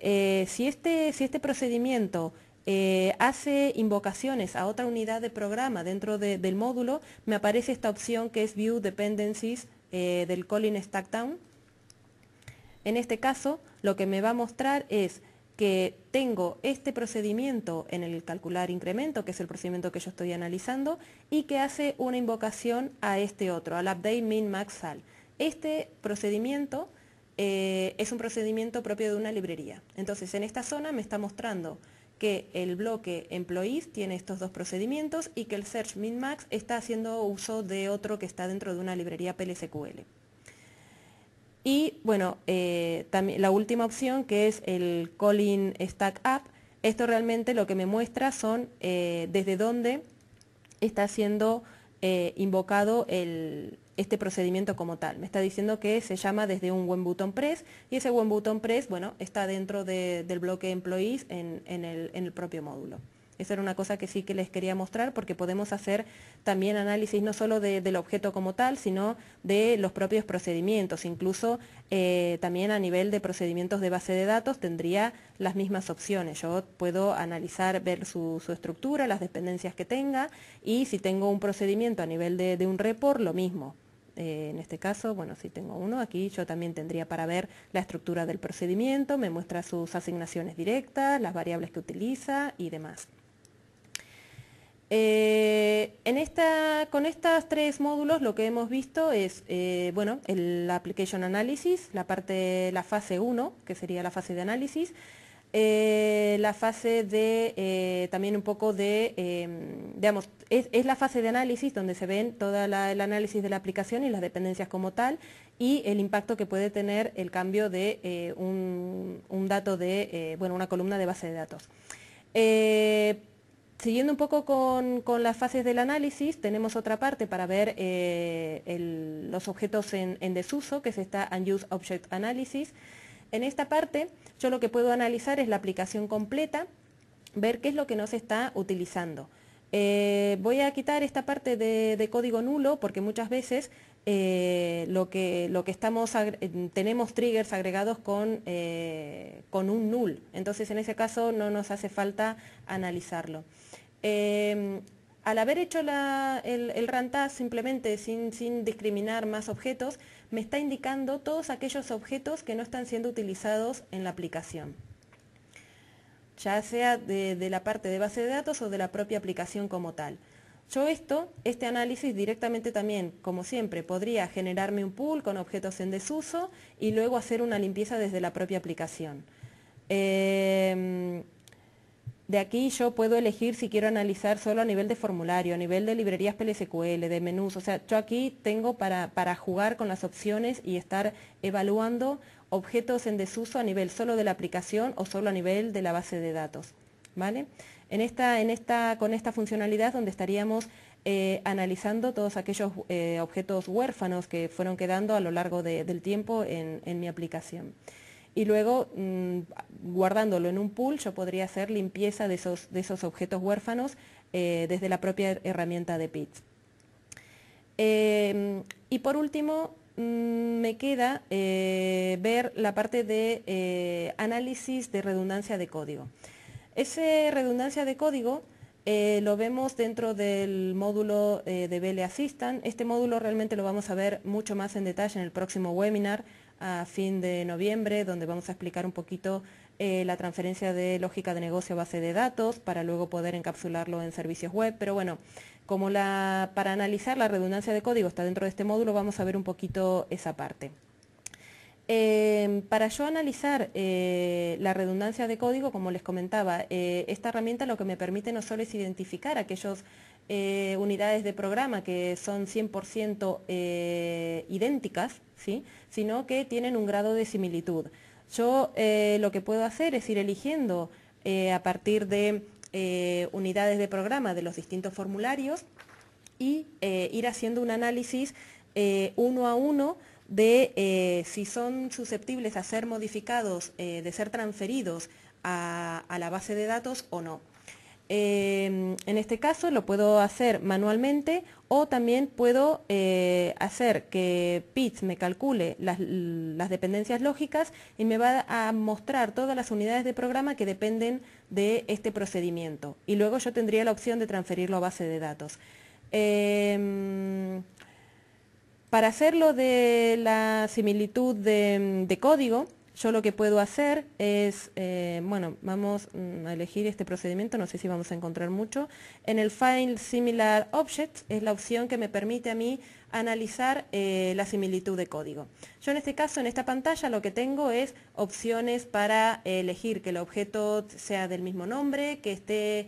si, este, si este procedimiento eh, hace invocaciones a otra unidad de programa dentro del módulo, me aparece esta opción que es View Dependencies eh, del Colin Stackdown. En este caso, lo que me va a mostrar es que tengo este procedimiento en el calcular incremento, que es el procedimiento que yo estoy analizando, y que hace una invocación a este otro, al update min max sal. Este procedimiento eh, es un procedimiento propio de una librería. Entonces, en esta zona me está mostrando que el bloque employees tiene estos dos procedimientos y que el search MinMax está haciendo uso de otro que está dentro de una librería PLSQL. Y bueno, eh, la última opción que es el calling stack app, esto realmente lo que me muestra son eh, desde dónde está siendo eh, invocado el, este procedimiento como tal. Me está diciendo que se llama desde un buen button press y ese buen button press, bueno, está dentro del bloque employees en, el, propio módulo. Esa era una cosa que sí que les quería mostrar porque podemos hacer también análisis no solo del objeto como tal, sino de los propios procedimientos. Incluso eh, también a nivel de procedimientos de base de datos tendría las mismas opciones. Yo puedo analizar, ver su, estructura, las dependencias que tenga y si tengo un procedimiento a nivel de un report, lo mismo. Eh, en este caso, bueno, si tengo uno, aquí yo también tendría para ver la estructura del procedimiento, me muestra sus asignaciones directas, las variables que utiliza y demás. Eh, con estos tres módulos lo que hemos visto es, eh, bueno, el Application Analysis, la parte, la fase 1, que sería la fase de análisis, eh, la fase de eh, también un poco de, em, digamos, es, la fase de análisis donde se ven todo el análisis de la aplicación y las dependencias como tal y el impacto que puede tener el cambio de eh, un, dato de, una columna de base de datos. Siguiendo un poco con, las fases del análisis, tenemos otra parte para ver los objetos en, en, desuso, que es esta Unused Object Analysis, en esta parte yo lo que puedo analizar es la aplicación completa, ver qué es lo que nos se está utilizando. Eh, voy a quitar esta parte de, código nulo porque muchas veces eh, lo, estamos eh, tenemos triggers agregados con, un null. Entonces en ese caso no nos hace falta analizarlo. Em, al haber hecho el, el, simplemente sin discriminar más objetos, me está indicando todos aquellos objetos que no están siendo utilizados en la aplicación, ya sea de, la parte de base de datos o de la propia aplicación como tal. Yo esto, este análisis directamente también, como siempre, podría generarme un pool con objetos en desuso y luego hacer una limpieza desde la propia aplicación. Eh, de aquí yo puedo elegir si quiero analizar solo a nivel de formulario, a nivel de librerías PLSQL, de menús. O sea, yo aquí tengo para, jugar con las opciones y estar evaluando objetos en desuso a nivel solo de la aplicación o solo a nivel de la base de datos. En esta, con esta funcionalidad donde estaríamos eh, analizando todos aquellos eh, objetos huérfanos que fueron quedando a lo largo del tiempo en mi aplicación y luego mm, guardándolo en un pool yo podría hacer limpieza de esos, de esos objetos huérfanos eh, desde la propia herramienta de PITS. Eh, y por último, mm, me queda eh, ver la parte de análisis de redundancia de código. Ese redundancia de código lo vemos dentro del módulo de BL Assistant. Este módulo realmente lo vamos a ver mucho más en detalle en el próximo webinar, a fin de noviembre, donde vamos a explicar un poquito eh, la transferencia de lógica de negocio a base de datos para luego poder encapsularlo en servicios web. Pero bueno, como la, para analizar la redundancia de código está dentro de este módulo, vamos a ver un poquito esa parte. Em, para yo analizar eh, la redundancia de código, como les comentaba, eh, esta herramienta lo que me permite no solo es identificar aquellos eh, unidades de programa que son 100% eh, idénticas, ¿sí? sino que tienen un grado de similitud. Yo eh, lo que puedo hacer es ir eligiendo a partir de unidades de programa de los distintos formularios y ir haciendo un análisis uno a uno de si son susceptibles a ser modificados, de ser transferidos a la base de datos o no. Em, en este caso lo puedo hacer manualmente o también puedo eh, hacer que PITS me calcule las, dependencias lógicas y me va a mostrar todas las unidades de programa que dependen de este procedimiento. Y luego yo tendría la opción de transferirlo a base de datos. Em, para hacerlo de la similitud de código, yo lo que puedo hacer es, eh, bueno, vamos mm, a elegir este procedimiento, no sé si vamos a encontrar mucho. En el File Similar Objects es la opción que me permite a mí analizar eh, la similitud de código. Yo en este caso, en esta pantalla, lo que tengo es opciones para eh, elegir que el objeto sea del mismo nombre, que esté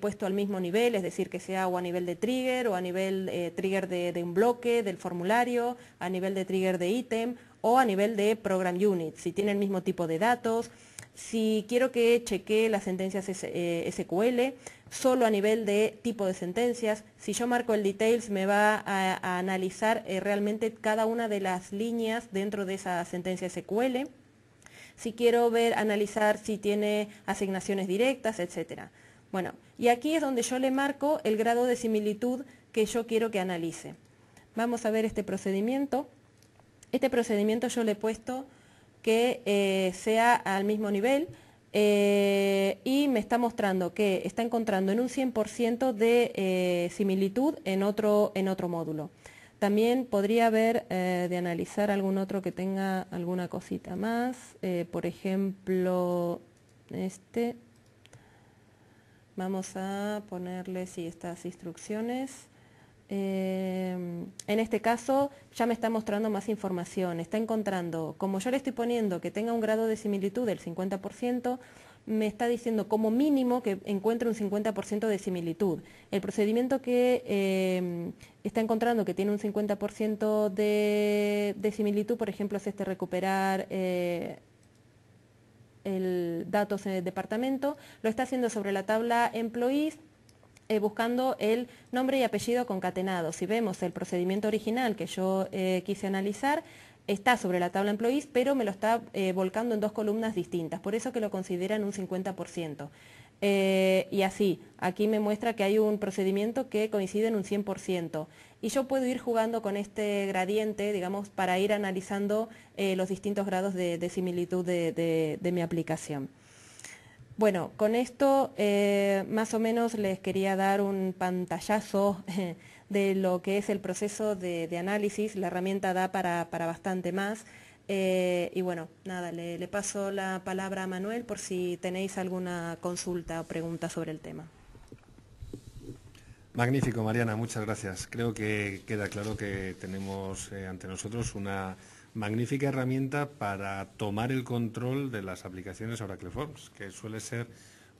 puesto al mismo nivel, es decir, que sea o a nivel de trigger o a nivel eh, trigger de, de, un bloque, del formulario, a nivel de trigger de ítem o a nivel de Program Unit, si tiene el mismo tipo de datos, si quiero que chequee las sentencias SQL, eh, solo a nivel de tipo de sentencias. Si yo marco el details, me va a, analizar eh, realmente cada una de las líneas dentro de esa sentencia SQL. Si quiero ver, analizar si tiene asignaciones directas, etc. Bueno, y aquí es donde yo le marco el grado de similitud que yo quiero que analice. Vamos a ver este procedimiento. Este procedimiento yo le he puesto que eh, sea al mismo nivel eh, y me está mostrando que está encontrando en un 100% de eh, similitud en otro, en otro módulo. También podría haber de analizar algún otro que tenga alguna cosita más, por ejemplo, este. Vamos a ponerle, si estas instrucciones. Em, en este caso ya me está mostrando más información, está encontrando, como yo le estoy poniendo que tenga un grado de similitud del 50%, me está diciendo como mínimo que encuentre un 50% de similitud. El procedimiento que em, está encontrando que tiene un 50% de, similitud, por ejemplo, es este recuperar eh, el datos en el departamento, lo está haciendo sobre la tabla employees eh, buscando el nombre y apellido concatenado. Si vemos el procedimiento original que yo eh, quise analizar, está sobre la tabla employees, pero me lo está eh, volcando en dos columnas distintas, por eso que lo consideran un 50%. y así, aquí me muestra que hay un procedimiento que coincide en un 100%. Y yo puedo ir jugando con este gradiente, digamos, para ir analizando los distintos grados de, similitud de mi aplicación. Bueno, con esto eh, más o menos les quería dar un pantallazo eh, de lo que es el proceso de, análisis. La herramienta da para, bastante más. Eh, y bueno, nada, le, paso la palabra a Manuel por si tenéis alguna consulta o pregunta sobre el tema. Magnífico, Mariana, muchas gracias. Creo que queda claro que tenemos ante nosotros una magnífica herramienta para tomar el control de las aplicaciones Oracle Forms, que suele ser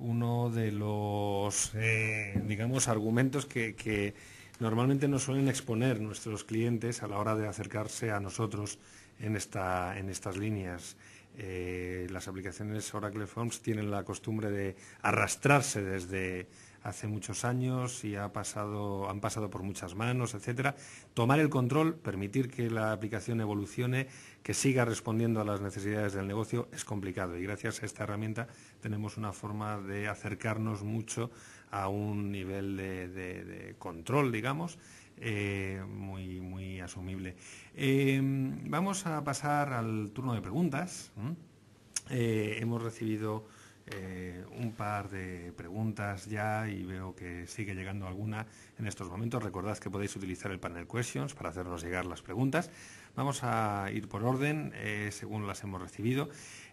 uno de los, eh, digamos, argumentos que, normalmente nos suelen exponer nuestros clientes a la hora de acercarse a nosotros en, esta, en estas líneas. Eh, las aplicaciones Oracle Forms tienen la costumbre de arrastrarse desde hace muchos años y ha pasado, han pasado por muchas manos, etcétera. Tomar el control, permitir que la aplicación evolucione, que siga respondiendo a las necesidades del negocio es complicado y gracias a esta herramienta tenemos una forma de acercarnos mucho a un nivel de, control, digamos, eh, muy, muy asumible. Em, vamos a pasar al turno de preguntas. Eh, hemos recibido eh, un par de preguntas ya y veo que sigue llegando alguna en estos momentos. Recordad que podéis utilizar el panel questions para hacernos llegar las preguntas. Vamos a ir por orden eh, según las hemos recibido.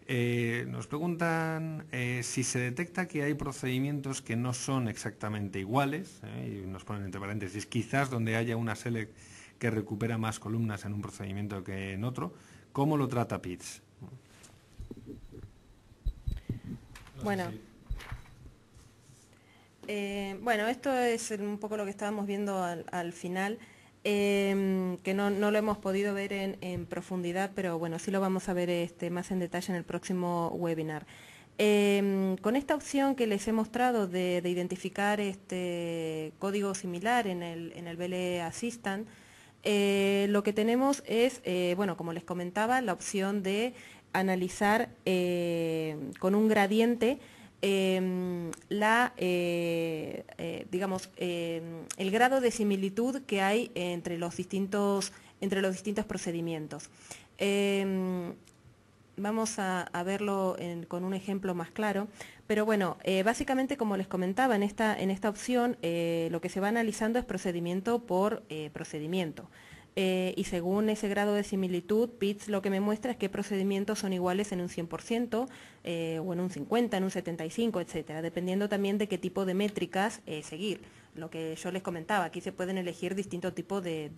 Eh, nos preguntan si se detecta que hay procedimientos que no son exactamente iguales, y nos ponen entre paréntesis, quizás donde haya una select que recupera más columnas en un procedimiento que en otro, ¿cómo lo trata PITS? Bueno. Eh, bueno, esto es un poco lo que estábamos viendo al, final, em, que no, lo hemos podido ver en, profundidad, pero bueno, sí lo vamos a ver este, más en detalle en el próximo webinar. Em, con esta opción que les he mostrado de, identificar este código similar en el, en BLE Assistant, eh, lo que tenemos es, eh, bueno, como les comentaba, la opción de analizar eh, con un gradiente eh, la, eh, digamos, el grado de similitud que hay entre los distintos, entre los distintos procedimientos. Vamos a, verlo con un ejemplo más claro. Pero bueno, básicamente como les comentaba, en esta, en esta opción lo que se va analizando es procedimiento por procedimiento. Eh, y según ese grado de similitud, PITS lo que me muestra es qué procedimientos son iguales en un 100% eh, o en un 50, en un 75, etcétera, dependiendo también de qué tipo de métricas eh, seguir. Lo que yo les comentaba, aquí se pueden elegir distintos tipos de,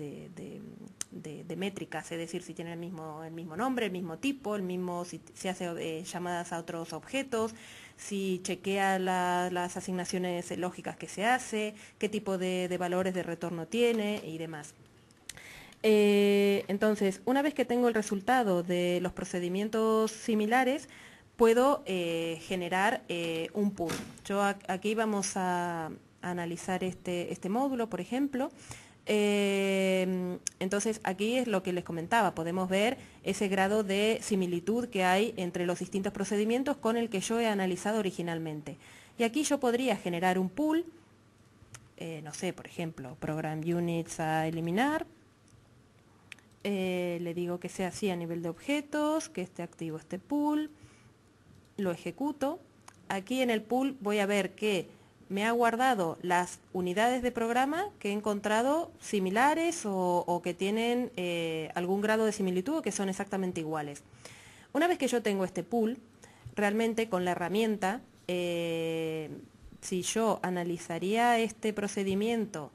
métricas, es decir, si tienen el mismo, el mismo nombre, el mismo tipo, el mismo si se hace llamadas a otros objetos, si chequea las asignaciones lógicas que se hace, qué tipo de valores de retorno tiene y demás. Eh, entonces, una vez que tengo el resultado de los procedimientos similares, puedo eh, generar eh, un pool. Yo aquí vamos a, analizar este, este módulo, por ejemplo. entonces, aquí es lo que les comentaba, podemos ver ese grado de similitud que hay entre los distintos procedimientos con el que yo he analizado originalmente. Y aquí yo podría generar un pool, no sé, por ejemplo, program units a eliminar, eh, le digo que sea así a nivel de objetos, que esté activo este pool, lo ejecuto. Aquí en el pool voy a ver que me ha guardado las unidades de programa que he encontrado similares o, que tienen eh, algún grado de similitud o que son exactamente iguales. Una vez que yo tengo este pool, realmente con la herramienta, eh, si yo analizaría este procedimiento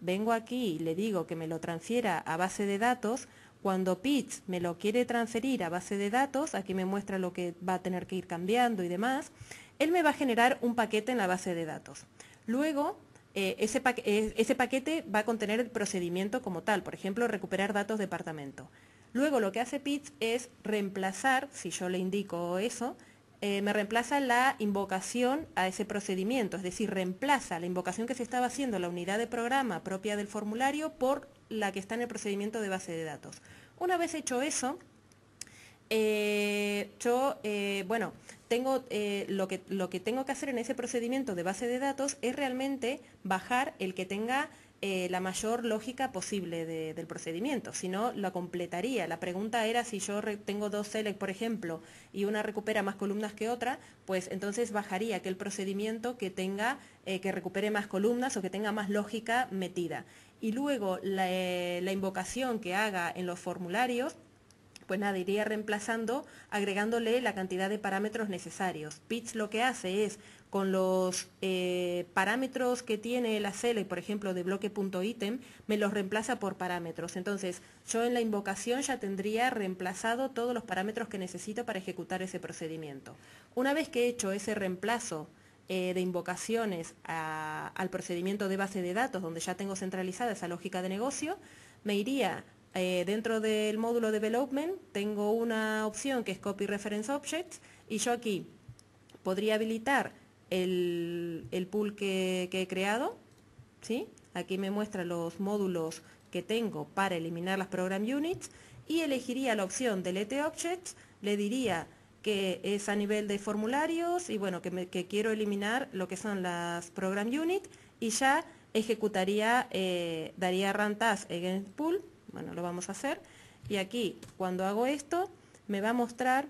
vengo aquí y le digo que me lo transfiera a base de datos, cuando Pitch me lo quiere transferir a base de datos, aquí me muestra lo que va a tener que ir cambiando y demás, él me va a generar un paquete en la base de datos. Luego, eh, ese, eh, ese paquete va a contener el procedimiento como tal, por ejemplo, recuperar datos departamento. Luego lo que hace Pitch es reemplazar, si yo le indico eso, eh, me reemplaza la invocación a ese procedimiento, es decir, reemplaza la invocación que se estaba haciendo la unidad de programa propia del formulario por la que está en el procedimiento de base de datos. Una vez hecho eso, eh, yo, eh, bueno, tengo, lo, que, lo que tengo que hacer en ese procedimiento de base de datos es realmente bajar el que tenga eh, la mayor lógica posible del procedimiento, si no, la completaría. La pregunta era si yo tengo dos select, por ejemplo, y una recupera más columnas que otra, pues entonces bajaría aquel procedimiento que tenga, eh, que recupere más columnas o que tenga más lógica metida. Y luego la eh, invocación que haga en los formularios pues nada, iría reemplazando agregándole la cantidad de parámetros necesarios. Pitch lo que hace es, con los eh, parámetros que tiene la CLE por ejemplo, de bloque.item, me los reemplaza por parámetros. Entonces, yo en la invocación ya tendría reemplazado todos los parámetros que necesito para ejecutar ese procedimiento. Una vez que he hecho ese reemplazo, eh, de invocaciones al procedimiento de base de datos, donde ya tengo centralizada esa lógica de negocio, me iría eh, dentro del módulo Development tengo una opción que es Copy Reference Objects y yo aquí podría habilitar el, pool que, he creado. ¿sí? Aquí me muestra los módulos que tengo para eliminar las Program Units y elegiría la opción Delete Objects, le diría que es a nivel de formularios y bueno, que, quiero eliminar lo que son las Program Units y ya ejecutaría, eh, daría Run Task Against Pool bueno, lo vamos a hacer. Y aquí, cuando hago esto, me va a mostrar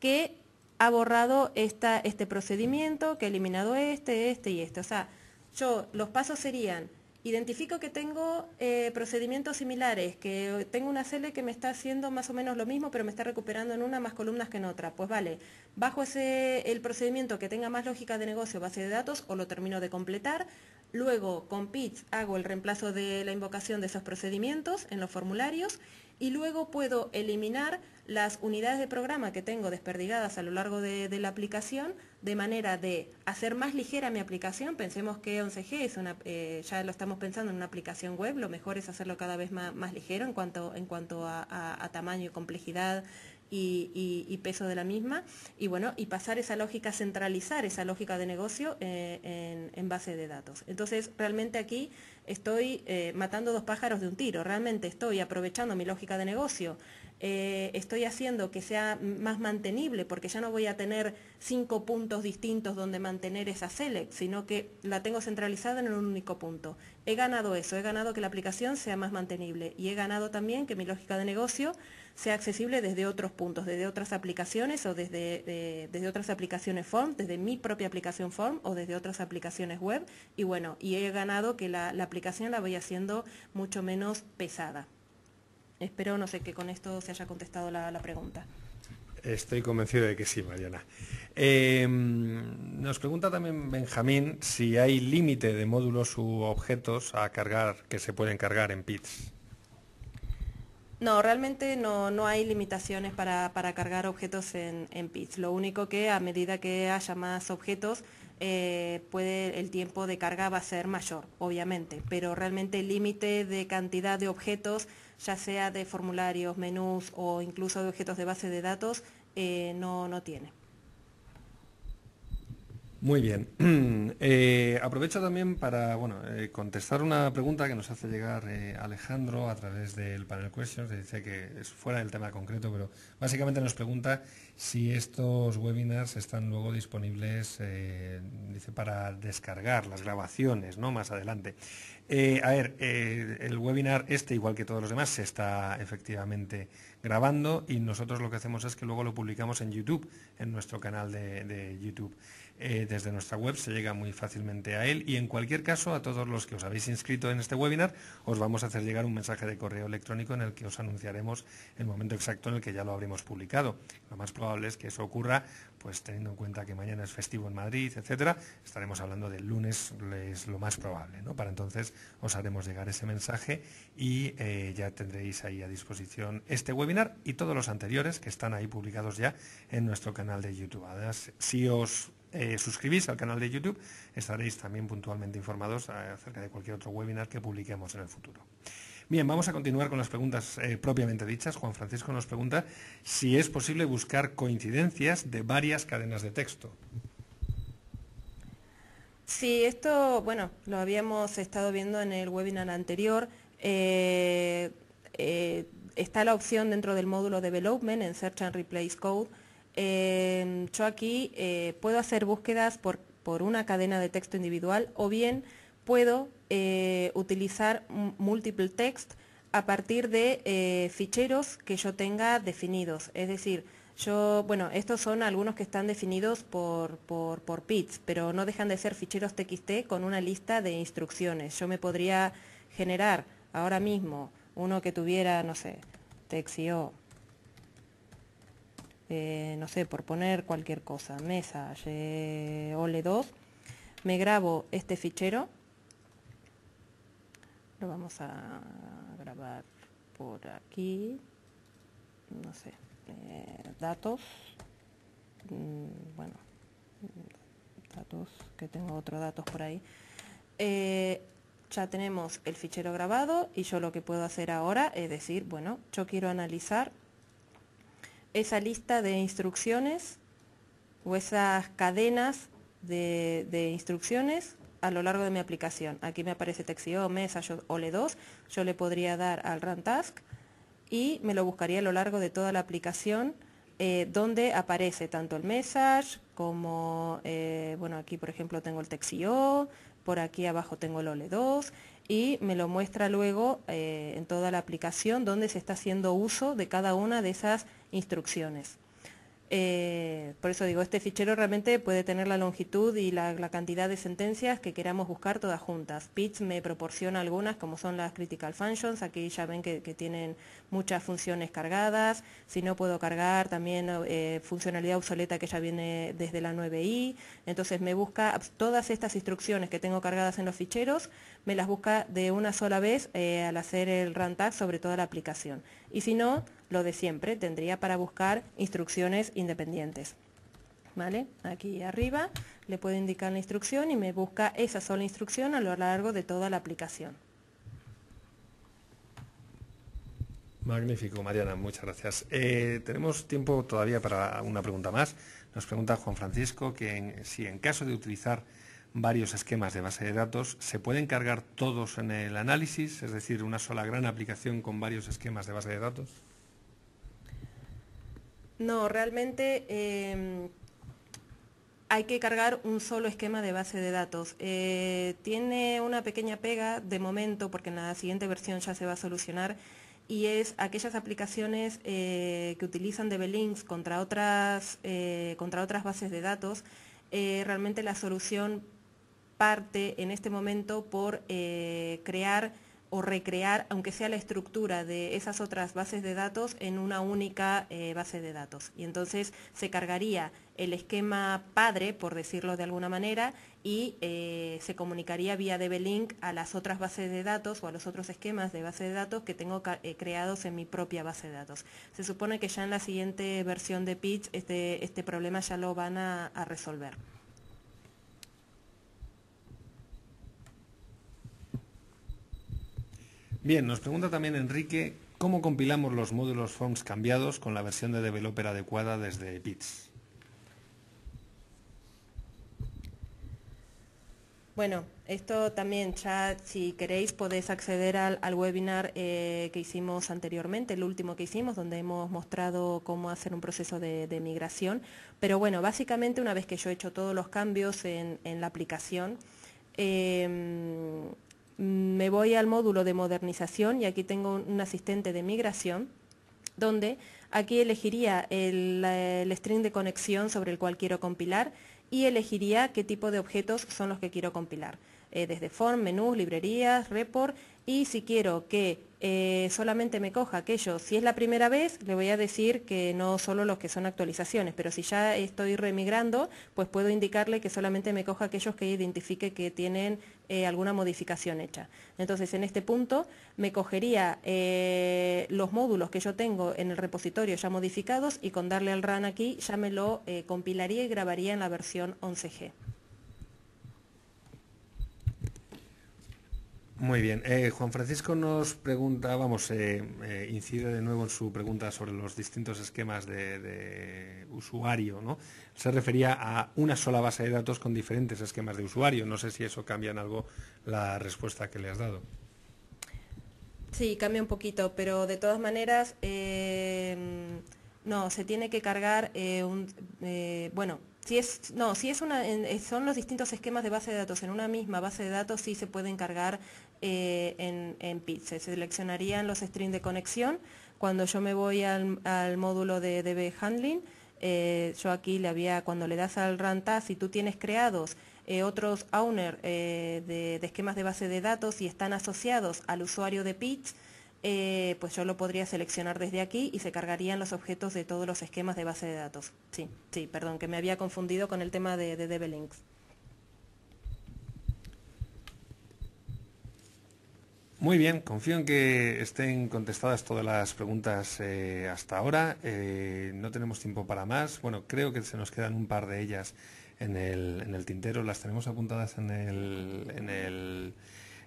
que ha borrado este procedimiento, que ha eliminado este, este y este. O sea, yo, los pasos serían identifico que tengo eh, procedimientos similares, que tengo una cele que me está haciendo más o menos lo mismo, pero me está recuperando en una más columnas que en otra. Pues vale, bajo ese, el procedimiento que tenga más lógica de negocio, base de datos, o lo termino de completar. Luego, con PITS hago el reemplazo de la invocación de esos procedimientos en los formularios y luego puedo eliminar las unidades de programa que tengo desperdigadas a lo largo de, la aplicación de manera de hacer más ligera mi aplicación. Pensemos que 11G es una, eh, ya lo estamos pensando en una aplicación web, lo mejor es hacerlo cada vez más, ligero en cuanto, en cuanto a, tamaño y complejidad y, peso de la misma. Y bueno, y pasar esa lógica, centralizar esa lógica de negocio eh, en base de datos. Entonces, realmente aquí estoy eh, matando dos pájaros de un tiro, realmente estoy aprovechando mi lógica de negocio, eh, estoy haciendo que sea más mantenible, porque ya no voy a tener cinco puntos distintos donde mantener esa select, sino que la tengo centralizada en un único punto. He ganado eso, he ganado que la aplicación sea más mantenible y he ganado también que mi lógica de negocio sea accesible desde otros puntos, desde otras aplicaciones o desde, eh, desde otras aplicaciones form, desde mi propia aplicación form o desde otras aplicaciones web. Y bueno, y he ganado que la, aplicación la vaya haciendo mucho menos pesada. Espero, no sé, que con esto se haya contestado la, pregunta. Estoy convencido de que sí, Mariana. Em, nos pregunta también Benjamín si hay límite de módulos u objetos a cargar que se pueden cargar en PITS. No, realmente no, hay limitaciones para, cargar objetos en, en, PITS. Lo único que a medida que haya más objetos, eh, puede, el tiempo de carga va a ser mayor, obviamente, pero realmente el límite de cantidad de objetos, ya sea de formularios, menús o incluso de objetos de base de datos, eh, no, no tiene. Muy bien. Eh, aprovecho también para bueno, eh, contestar una pregunta que nos hace llegar eh, Alejandro a través del panel questions. Dice que es fuera del tema concreto, pero básicamente nos pregunta si estos webinars están luego disponibles dice, para descargar las grabaciones ¿no? más adelante. a ver, el webinar este, igual que todos los demás, se está efectivamente grabando y nosotros lo que hacemos es que luego lo publicamos en YouTube, en nuestro canal de YouTube. Eh, desde nuestra web se llega muy fácilmente a él y en cualquier caso a todos los que os habéis inscrito en este webinar os vamos a hacer llegar un mensaje de correo electrónico en el que os anunciaremos el momento exacto en el que ya lo habremos publicado. Lo más probable es que eso ocurra pues teniendo en cuenta que mañana es festivo en Madrid, etcétera, estaremos hablando del lunes, es lo más probable, ¿no? Para entonces os haremos llegar ese mensaje y eh, ya tendréis ahí a disposición este webinar y todos los anteriores que están ahí publicados ya en nuestro canal de YouTube. si os eh, suscribís al canal de YouTube, estaréis también puntualmente informados eh, acerca de cualquier otro webinar que publiquemos en el futuro. Bien, vamos a continuar con las preguntas eh, propiamente dichas. Juan Francisco nos pregunta si es posible buscar coincidencias de varias cadenas de texto. Sí, esto, bueno, lo habíamos estado viendo en el webinar anterior. está la opción dentro del módulo Development en Search and Replace Code Em, yo aquí eh, puedo hacer búsquedas por, una cadena de texto individual o bien puedo eh, utilizar multiple text a partir de eh, ficheros que yo tenga definidos. Es decir, yo, bueno, estos son algunos que están definidos por, por, por PITS, pero no dejan de ser ficheros TXT con una lista de instrucciones. Yo me podría generar ahora mismo uno que tuviera, no sé, TXIO, eh, no sé, por poner cualquier cosa, mesa, ol ole 2, me grabo este fichero, lo vamos a grabar por aquí, no sé, eh, datos, mm, bueno, datos, que tengo otros datos por ahí. Eh, ya tenemos el fichero grabado y yo lo que puedo hacer ahora es decir, bueno, yo quiero analizar esa lista de instrucciones o esas cadenas de, instrucciones a lo largo de mi aplicación. Aquí me aparece Texio, Message, o 2 yo le podría dar al Run Task y me lo buscaría a lo largo de toda la aplicación eh, donde aparece tanto el message como, eh, bueno, aquí por ejemplo tengo el Texio, por aquí abajo tengo el OLE2 y me lo muestra luego eh, en toda la aplicación donde se está haciendo uso de cada una de esas instrucciones. Eh, por eso digo, este fichero realmente puede tener la longitud y la, cantidad de sentencias que queramos buscar todas juntas. PITS me proporciona algunas, como son las critical functions, aquí ya ven que, tienen muchas funciones cargadas, si no puedo cargar también eh, funcionalidad obsoleta que ya viene desde la 9i, entonces me busca todas estas instrucciones que tengo cargadas en los ficheros, me las busca de una sola vez eh, al hacer el run tag sobre toda la aplicación y si no, lo de siempre, tendría para buscar instrucciones independientes. Aquí arriba le puedo indicar la instrucción y me busca esa sola instrucción a lo largo de toda la aplicación. Magnífico, Mariana, muchas gracias. Eh, tenemos tiempo todavía para una pregunta más. Nos pregunta Juan Francisco que si en caso de utilizar varios esquemas de base de datos, se pueden cargar todos en el análisis, es decir, una sola gran aplicación con varios esquemas de base de datos. No, realmente em, hay que cargar un solo esquema de base de datos. Eh, tiene una pequeña pega de momento, porque en la siguiente versión ya se va a solucionar, y es aquellas aplicaciones eh, que utilizan DB links contra otras, eh, contra otras bases de datos. realmente la solución parte en este momento por eh, crear o recrear, aunque sea la estructura de esas otras bases de datos, en una única eh, base de datos. Y entonces se cargaría el esquema padre, por decirlo de alguna manera, y eh, se comunicaría vía db a las otras bases de datos o a los otros esquemas de base de datos que tengo creados en mi propia base de datos. Se supone que ya en la siguiente versión de Pitch este, este problema ya lo van a resolver. Bien, nos pregunta también Enrique cómo compilamos los módulos forms cambiados con la versión de developer adecuada desde Bits. Bueno, esto también chat, si queréis, podéis acceder al, webinar eh, que hicimos anteriormente, el último que hicimos, donde hemos mostrado cómo hacer un proceso de, migración. Pero bueno, básicamente una vez que yo he hecho todos los cambios en, la aplicación, eh, Mm, me voy al módulo de modernización y aquí tengo un asistente de migración, donde aquí elegiría el, string de conexión sobre el cual quiero compilar y elegiría qué tipo de objetos son los que quiero compilar, eh, desde form, menús, librerías, report y si quiero que eh, solamente me coja aquellos, si es la primera vez, le voy a decir que no solo los que son actualizaciones, pero si ya estoy remigrando, pues puedo indicarle que solamente me coja aquellos que identifique que tienen eh, alguna modificación hecha. Entonces, en este punto, me cogería eh, los módulos que yo tengo en el repositorio ya modificados y con darle al run aquí ya me lo compilaría y grabaría en la versión 11G. Muy bien. Eh, Juan Francisco nos pregunta, vamos, eh, eh, incide de nuevo en su pregunta sobre los distintos esquemas de, usuario, ¿no? Se refería a una sola base de datos con diferentes esquemas de usuario. No sé si eso cambia en algo la respuesta que le has dado. Sí, cambia un poquito, pero de todas maneras, em, no, se tiene que cargar un, bueno, si es, no, si es una, son los distintos esquemas de base de datos en una misma base de datos, sí se pueden cargar eh, en, en Se seleccionarían los strings de conexión. Cuando yo me voy al, módulo de DB Handling, eh, yo aquí le había, cuando le das al task si tú tienes creados eh, otros owner de, esquemas de base de datos y están asociados al usuario de Pitch, pues yo lo podría seleccionar desde aquí y se cargarían los objetos de todos los esquemas de base de datos. Sí, sí, perdón, que me había confundido con el tema de, de DB Links. Muy bien, confío en que estén contestadas todas las preguntas eh, hasta ahora. Eh, no tenemos tiempo para más. Bueno, creo que se nos quedan un par de ellas en el, tintero. Las tenemos apuntadas en el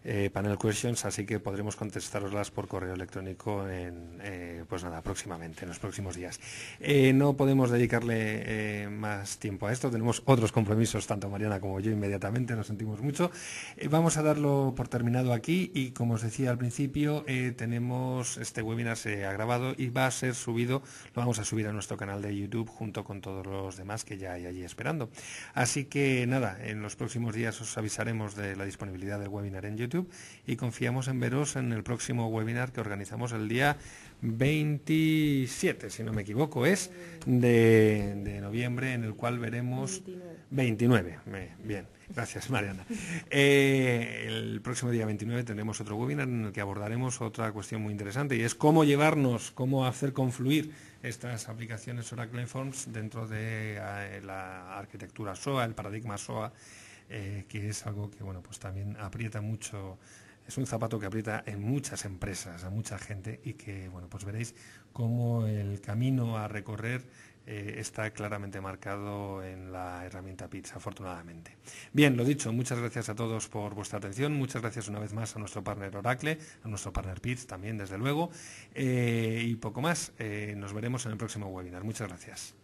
eh, panel questions, así que podremos contestaroslas por correo electrónico en, eh, pues nada, próximamente, en los próximos días. Eh, no podemos dedicarle más tiempo a esto, tenemos otros compromisos, tanto Mariana como yo inmediatamente, nos sentimos mucho. vamos a darlo por terminado aquí y como os decía al principio, tenemos este webinar se ha grabado y va a ser subido, lo vamos a subir a nuestro canal de YouTube junto con todos los demás que ya hay allí esperando. Así que nada, en los próximos días os avisaremos de la disponibilidad del webinar en YouTube y confiamos en veros en el próximo webinar que organizamos el día 27, si no me equivoco, es de, noviembre, en el cual veremos 29. Bien, gracias Mariana. Eh, el próximo día 29 tendremos otro webinar en el que abordaremos otra cuestión muy interesante y es cómo llevarnos, cómo hacer confluir estas aplicaciones Oracle Forms dentro de eh, la arquitectura SOA, el paradigma SOA eh, que es algo que bueno, pues también aprieta mucho es un zapato que aprieta en muchas empresas, a mucha gente y que, bueno, pues veréis cómo el camino a recorrer eh, está claramente marcado en la herramienta PITS, afortunadamente. Bien, lo dicho, muchas gracias a todos por vuestra atención, muchas gracias una vez más a nuestro partner Oracle, a nuestro partner PITS también, desde luego, eh, y poco más. nos veremos en el próximo webinar. Muchas gracias.